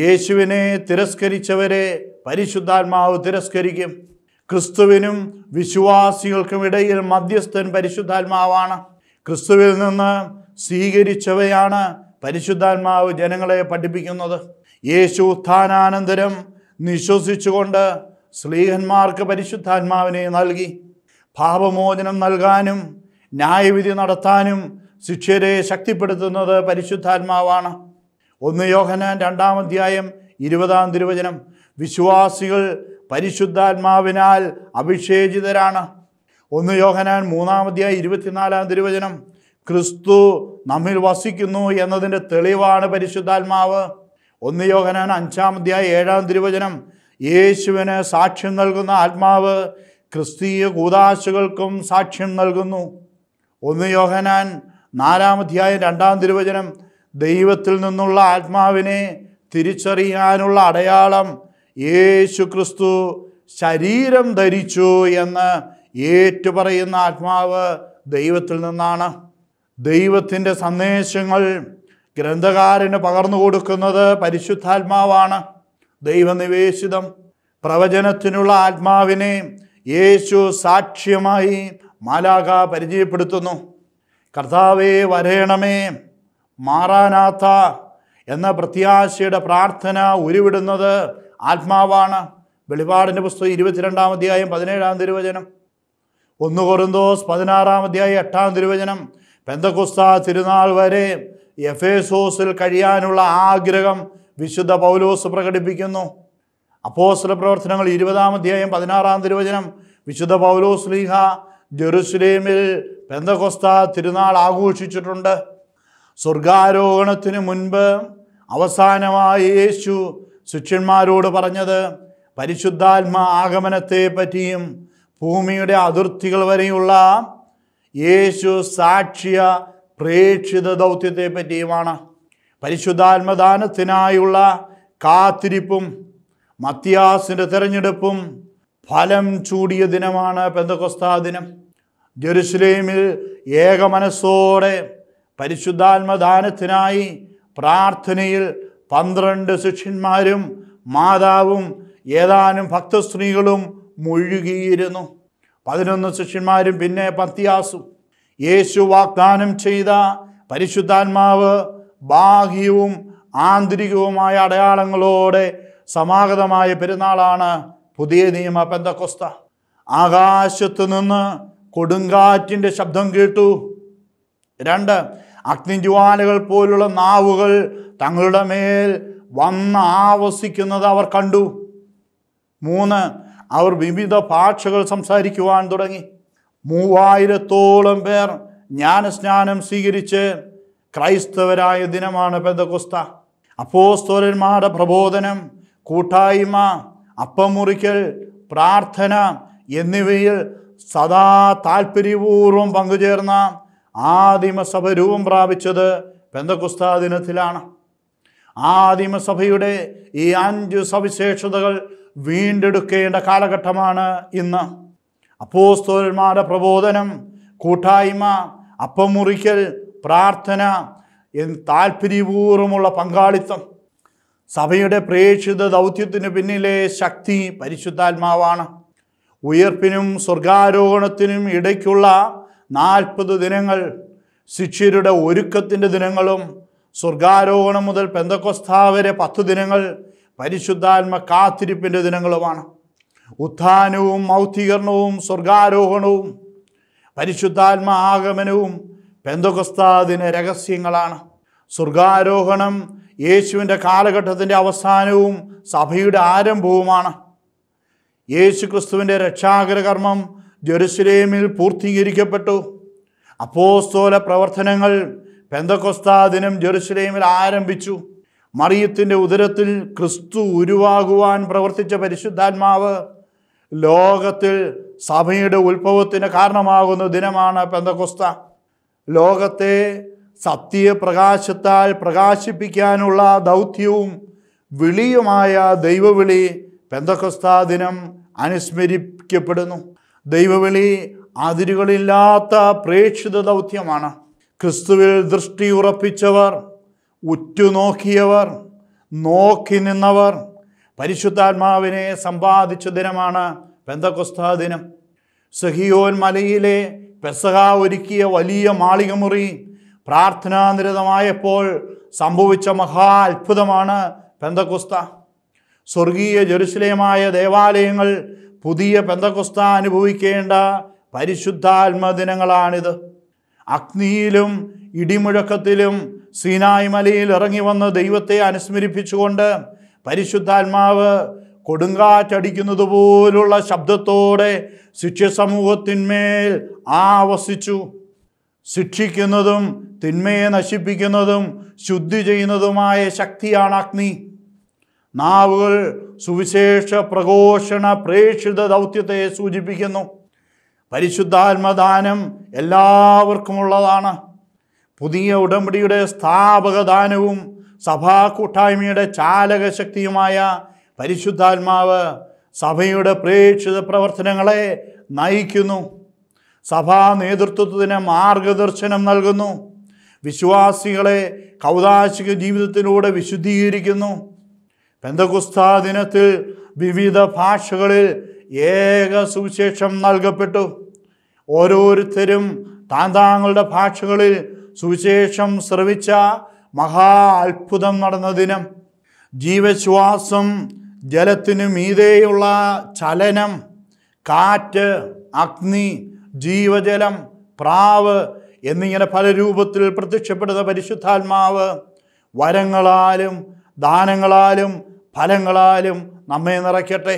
യേശുവിനെ തിരസ്കരിച്ചവരെ പരിശുദ്ധാത്മാവ് തിരസ്കരിക്കും ക്രിസ്തുവിനും വിശ്വാസികൾക്കും ഇടയിൽ മധ്യസ്ഥൻ പരിശുദ്ധാത്മാവാണ് ക്രിസ്തുവിൽ നിന്ന് സ്വീകരിച്ചവയാണ് പരിശുദ്ധാത്മാവ് ജനങ്ങളെ പഠിപ്പിക്കുന്നത് യേശു ഉത്ഥാനാനന്തരം നിശ്വസിച്ചുകൊണ്ട് സ്ലീഹന്മാർക്ക് പരിശുദ്ധാത്മാവിനെ നൽകി പാപമോചനം നൽകാനും ന്യായവിധി നടത്താനും ശിക്ഷരെ ശക്തിപ്പെടുത്തുന്നത് പരിശുദ്ധാത്മാവാണ് ഒന്ന് യോഹന രണ്ടാം അധ്യായം ഇരുപതാം തിരുവചനം വിശ്വാസികൾ പരിശുദ്ധാത്മാവിനാൽ അഭിഷേചിതരാണ് ഒന്ന് യോഹനാൻ മൂന്നാമധ്യായ ഇരുപത്തിനാലാം തിരുവചനം ക്രിസ്തു നമ്മിൽ വസിക്കുന്നു എന്നതിൻ്റെ തെളിവാണ് പരിശുദ്ധാത്മാവ് ഒന്ന് യോഹനാൻ അഞ്ചാമധ്യായ ഏഴാം തിരുവചനം യേശുവിന് സാക്ഷ്യം നൽകുന്ന ആത്മാവ് ക്രിസ്തീയ കൂതാശകൾക്കും സാക്ഷ്യം നൽകുന്നു ഒന്ന് യോഹനാൻ നാലാം അധ്യായം രണ്ടാം തിരുവചനം ദൈവത്തിൽ നിന്നുള്ള ആത്മാവിനെ തിരിച്ചറിയാനുള്ള അടയാളം യേശു ക്രിസ്തു ശരീരം ധരിച്ചു എന്ന് ഏറ്റുപറയുന്ന ആത്മാവ് ദൈവത്തിൽ നിന്നാണ് ദൈവത്തിൻ്റെ സന്ദേശങ്ങൾ ഗ്രന്ഥകാരന് പകർന്നു കൊടുക്കുന്നത് പരിശുദ്ധാത്മാവാണ് ദൈവനിവേശിതം പ്രവചനത്തിനുള്ള ആത്മാവിനെ യേശു സാക്ഷ്യമായി മാലാഖ പരിചയപ്പെടുത്തുന്നു കർത്താവേ വരയണമേ മാറാനാത്ത എന്ന പ്രത്യാശയുടെ പ്രാർത്ഥന ഉരുവിടുന്നത് ആത്മാവാണ് വെളിപാടിൻ്റെ പുസ്തകം ഇരുപത്തിരണ്ടാം അധ്യായം പതിനേഴാം തിരുവചനം ഒന്ന് കൊറുന്തോസ് പതിനാറാം അധ്യായം എട്ടാം തിരുവചനം പെന്തകുസ്ത തിരുനാൾ വരെ എഫേസോസിൽ കഴിയാനുള്ള ആഗ്രഹം വിശുദ്ധ പൗലോസ് പ്രകടിപ്പിക്കുന്നു അപ്പോസ്ല പ്രവർത്തനങ്ങൾ ഇരുപതാം അധ്യായം പതിനാറാം തിരുവചനം വിശുദ്ധ പൗലോസ് ലീഹ ജെറുസലേമിൽ പെന്തകൊസ്ത തിരുനാൾ ആഘോഷിച്ചിട്ടുണ്ട് സ്വർഗാരോഹണത്തിന് മുൻപ് അവസാനമായി യേശു ശിഷ്യന്മാരോട് പറഞ്ഞത് പരിശുദ്ധാത്മ ആഗമനത്തെ പറ്റിയും ഭൂമിയുടെ അതിർത്തികൾ വരെയുള്ള യേശു സാക്ഷ്യ പ്രേക്ഷിത ദൗത്യത്തെ പറ്റിയുമാണ് പരിശുദ്ധാത്മദാനത്തിനായുള്ള കാത്തിരിപ്പും മത്യാസിൻ്റെ തിരഞ്ഞെടുപ്പും ഫലം ചൂടിയ ദിനമാണ് പെന്തകൊസ്താ ദിനം ജെറുസലേമിൽ ഏക മനസ്സോടെ പരിശുദ്ധാത്മദാനത്തിനായി പ്രാർത്ഥനയിൽ പന്ത്രണ്ട് ശിഷ്യന്മാരും മാതാവും ഏതാനും ഭക്തസ്ത്രീകളും മുഴുകിയിരുന്നു പതിനൊന്ന് ശിഷ്യന്മാരും പിന്നെ പത്യാസും യേശു വാഗ്ദാനം ചെയ്ത പരിശുദ്ധാത്മാവ് ബാഹ്യവും ആന്തരികവുമായ അടയാളങ്ങളോടെ സമാഗതമായ പെരുന്നാളാണ് പുതിയ നിയമ പെന്തക്കൊസ്ത ആകാശത്ത് നിന്ന് കൊടുങ്കാറ്റിൻ്റെ ശബ്ദം കേട്ടു രണ്ട് അഗ്നിജ്വാലകൾ പോലുള്ള നാവുകൾ തങ്ങളുടെ മേൽ വന്ന് ആവസിക്കുന്നത് അവർ കണ്ടു മൂന്ന് അവർ വിവിധ ഭാഷകൾ സംസാരിക്കുവാൻ തുടങ്ങി മൂവായിരത്തോളം പേർ ജ്ഞാനസ്നാനം സ്വീകരിച്ച് ക്രൈസ്തവരായ ദിനമാണ് പെന്തകുസ്ത അപ്പോസ്തോലന്മാരുടെ പ്രബോധനം കൂട്ടായ്മ അപ്പം മുറിക്കൽ പ്രാർത്ഥന എന്നിവയിൽ സദാ താല്പര്യപൂർവ്വം പങ്കുചേർന്ന ആദിമസഭ രൂപം പ്രാപിച്ചത് പെന്തകുസ്താ ദിനത്തിലാണ് ആദിമസഭയുടെ ഈ അഞ്ച് സവിശേഷതകൾ വീണ്ടെടുക്കേണ്ട കാലഘട്ടമാണ് ഇന്ന് അപ്പോസ്തോലന്മാരുടെ പ്രബോധനം കൂട്ടായ്മ അപ്പം മുറിക്കൽ പ്രാർത്ഥന താല്പര്യപൂർവ്വമുള്ള പങ്കാളിത്തം സഭയുടെ പ്രേക്ഷിത ദൗത്യത്തിന് പിന്നിലെ ശക്തി പരിശുദ്ധാത്മാവാണ് ഉയർപ്പിനും സ്വർഗാരോഹണത്തിനും ഇടയ്ക്കുള്ള നാൽപ്പത് ദിനങ്ങൾ ശിഷ്യരുടെ ഒരുക്കത്തിൻ്റെ ദിനങ്ങളും സ്വർഗാരോഹണം മുതൽ പെന്തക്കൊസ്ത വരെ പത്ത് ദിനങ്ങൾ പരിശുദ്ധാത്മ കാത്തിരിപ്പിൻ്റെ ദിനങ്ങളുമാണ് ഉത്ഥാനവും മൗത്തികരണവും സ്വർഗാരോഹണവും പരിശുദ്ധാത്മ ആഗമനവും പെന്തകൊസ്താദിന രഹസ്യങ്ങളാണ് സ്വർഗാരോഹണം യേശുവിൻ്റെ കാലഘട്ടത്തിൻ്റെ അവസാനവും സഭയുടെ ആരംഭവുമാണ് യേശു ക്രിസ്തുവിൻ്റെ രക്ഷാകര ജെറുസലേമിൽ പൂർത്തീകരിക്കപ്പെട്ടു അപ്പോസ്തോല പ്രവർത്തനങ്ങൾ പെന്തക്കൊസ്താ ദിനം ജെറുസലേമിൽ ആരംഭിച്ചു മറിയത്തിൻ്റെ ഉദരത്തിൽ ക്രിസ്തു ഉരുവാകുവാൻ പ്രവർത്തിച്ച പരിശുദ്ധാത്മാവ് ലോകത്തിൽ സഭയുടെ ഉത്ഭവത്തിന് കാരണമാകുന്ന ദിനമാണ് പെന്തക്കൊസ്ത ലോകത്തെ സത്യപ്രകാശത്താൽ പ്രകാശിപ്പിക്കാനുള്ള ദൗത്യവും വിളിയുമായ ദൈവവിളി പെന്തക്കൊസ്താ ദിനം അനുസ്മരിക്കപ്പെടുന്നു ദൈവവിളി അതിരുകളില്ലാത്ത പ്രേക്ഷിത ദൗത്യമാണ് ക്രിസ്തുവിൽ ദൃഷ്ടി ഉറപ്പിച്ചവർ ഉറ്റുനോക്കിയവർ നോക്കി നിന്നവർ പരിശുദ്ധാത്മാവിനെ സമ്പാദിച്ച ദിനമാണ് പെന്തക്കൊസ്താ ദിനം സഹിയോൻ മലയിലെ പെസഹ ഒരുക്കിയ വലിയ മാളികമുറി പ്രാർത്ഥനാനിരതമായപ്പോൾ സംഭവിച്ച മഹാ അത്ഭുതമാണ് പെന്തക്കുസ്ത സ്വർഗീയ ജെറുസലേമായ ദേവാലയങ്ങൾ പുതിയ പെന്തക്കുസ്ത അനുഭവിക്കേണ്ട പരിശുദ്ധാത്മദിനങ്ങളാണിത് അഗ്നിയിലും ഇടിമുഴക്കത്തിലും സീനായ് മലയിൽ ഇറങ്ങി വന്ന് ദൈവത്തെ അനുസ്മരിപ്പിച്ചുകൊണ്ട് പരിശുദ്ധാത്മാവ് കൊടുങ്കാറ്റടിക്കുന്നത് പോലുള്ള ശബ്ദത്തോടെ ശിക്ഷ്യസമൂഹത്തിന്മേൽ സമൂഹത്തിന്മേൽ ആവസിച്ചു ശിക്ഷിക്കുന്നതും തിന്മയെ നശിപ്പിക്കുന്നതും ശുദ്ധി ചെയ്യുന്നതുമായ ശക്തിയാണ് അഗ്നി നാവുകൾ സുവിശേഷ പ്രഘോഷണ പ്രേക്ഷിത ദൗത്യത്തെ സൂചിപ്പിക്കുന്നു പരിശുദ്ധാത്മദാനം എല്ലാവർക്കുമുള്ളതാണ് പുതിയ ഉടമ്പടിയുടെ ദാനവും സഭാ കൂട്ടായ്മയുടെ ചാലകശക്തിയുമായ പരിശുദ്ധാത്മാവ് സഭയുടെ പ്രേക്ഷിത പ്രവർത്തനങ്ങളെ നയിക്കുന്നു സഭാ നേതൃത്വത്തിന് മാർഗദർശനം നൽകുന്നു വിശ്വാസികളെ കൗതാശിക ജീവിതത്തിലൂടെ വിശുദ്ധീകരിക്കുന്നു പെന്തകുസ്താ ദിനത്തിൽ വിവിധ ഭാഷകളിൽ ഏക സുവിശേഷം നൽകപ്പെട്ടു ഓരോരുത്തരും താൻ താങ്കളുടെ ഭാഷകളിൽ സുവിശേഷം ശ്രവിച്ച മഹാ അത്ഭുതം നടന്ന ദിനം ജീവശ്വാസം ജലത്തിനു മീതെയുള്ള ചലനം കാറ്റ് അഗ്നി ജീവജലം പ്രാവ് എന്നിങ്ങനെ പല രൂപത്തിൽ പ്രത്യക്ഷപ്പെടുന്ന പരിശുദ്ധാത്മാവ് വരങ്ങളാലും ദാനങ്ങളാലും ഫലങ്ങളാലും നമ്മെ നിറയ്ക്കട്ടെ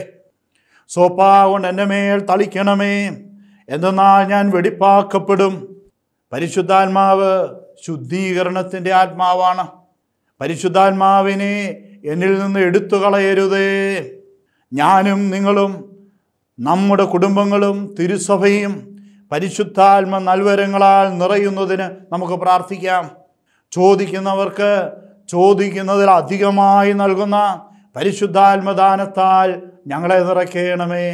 സോപ്പാ കൊണ്ട് എൻ്റെ മേൽ തളിക്കണമേ എന്തെന്നാൽ ഞാൻ വെടിപ്പാക്കപ്പെടും പരിശുദ്ധാത്മാവ് ശുദ്ധീകരണത്തിൻ്റെ ആത്മാവാണ് പരിശുദ്ധാത്മാവിനെ എന്നിൽ നിന്ന് എടുത്തു കളയരുതേ ഞാനും നിങ്ങളും നമ്മുടെ കുടുംബങ്ങളും തിരുസഭയും പരിശുദ്ധാത്മ നൽവരങ്ങളാൽ നിറയുന്നതിന് നമുക്ക് പ്രാർത്ഥിക്കാം ചോദിക്കുന്നവർക്ക് ചോദിക്കുന്നതിൽ അധികമായി നൽകുന്ന പരിശുദ്ധാത്മദാനത്താൽ ഞങ്ങളെ നിറയ്ക്കണമേ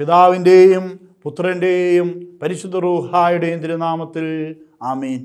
പിതാവിൻ്റെയും പുത്രൻ്റെയും പരിശുദ്ധ റൂഹായുടെയും തിരുനാമത്തിൽ ആമീൻ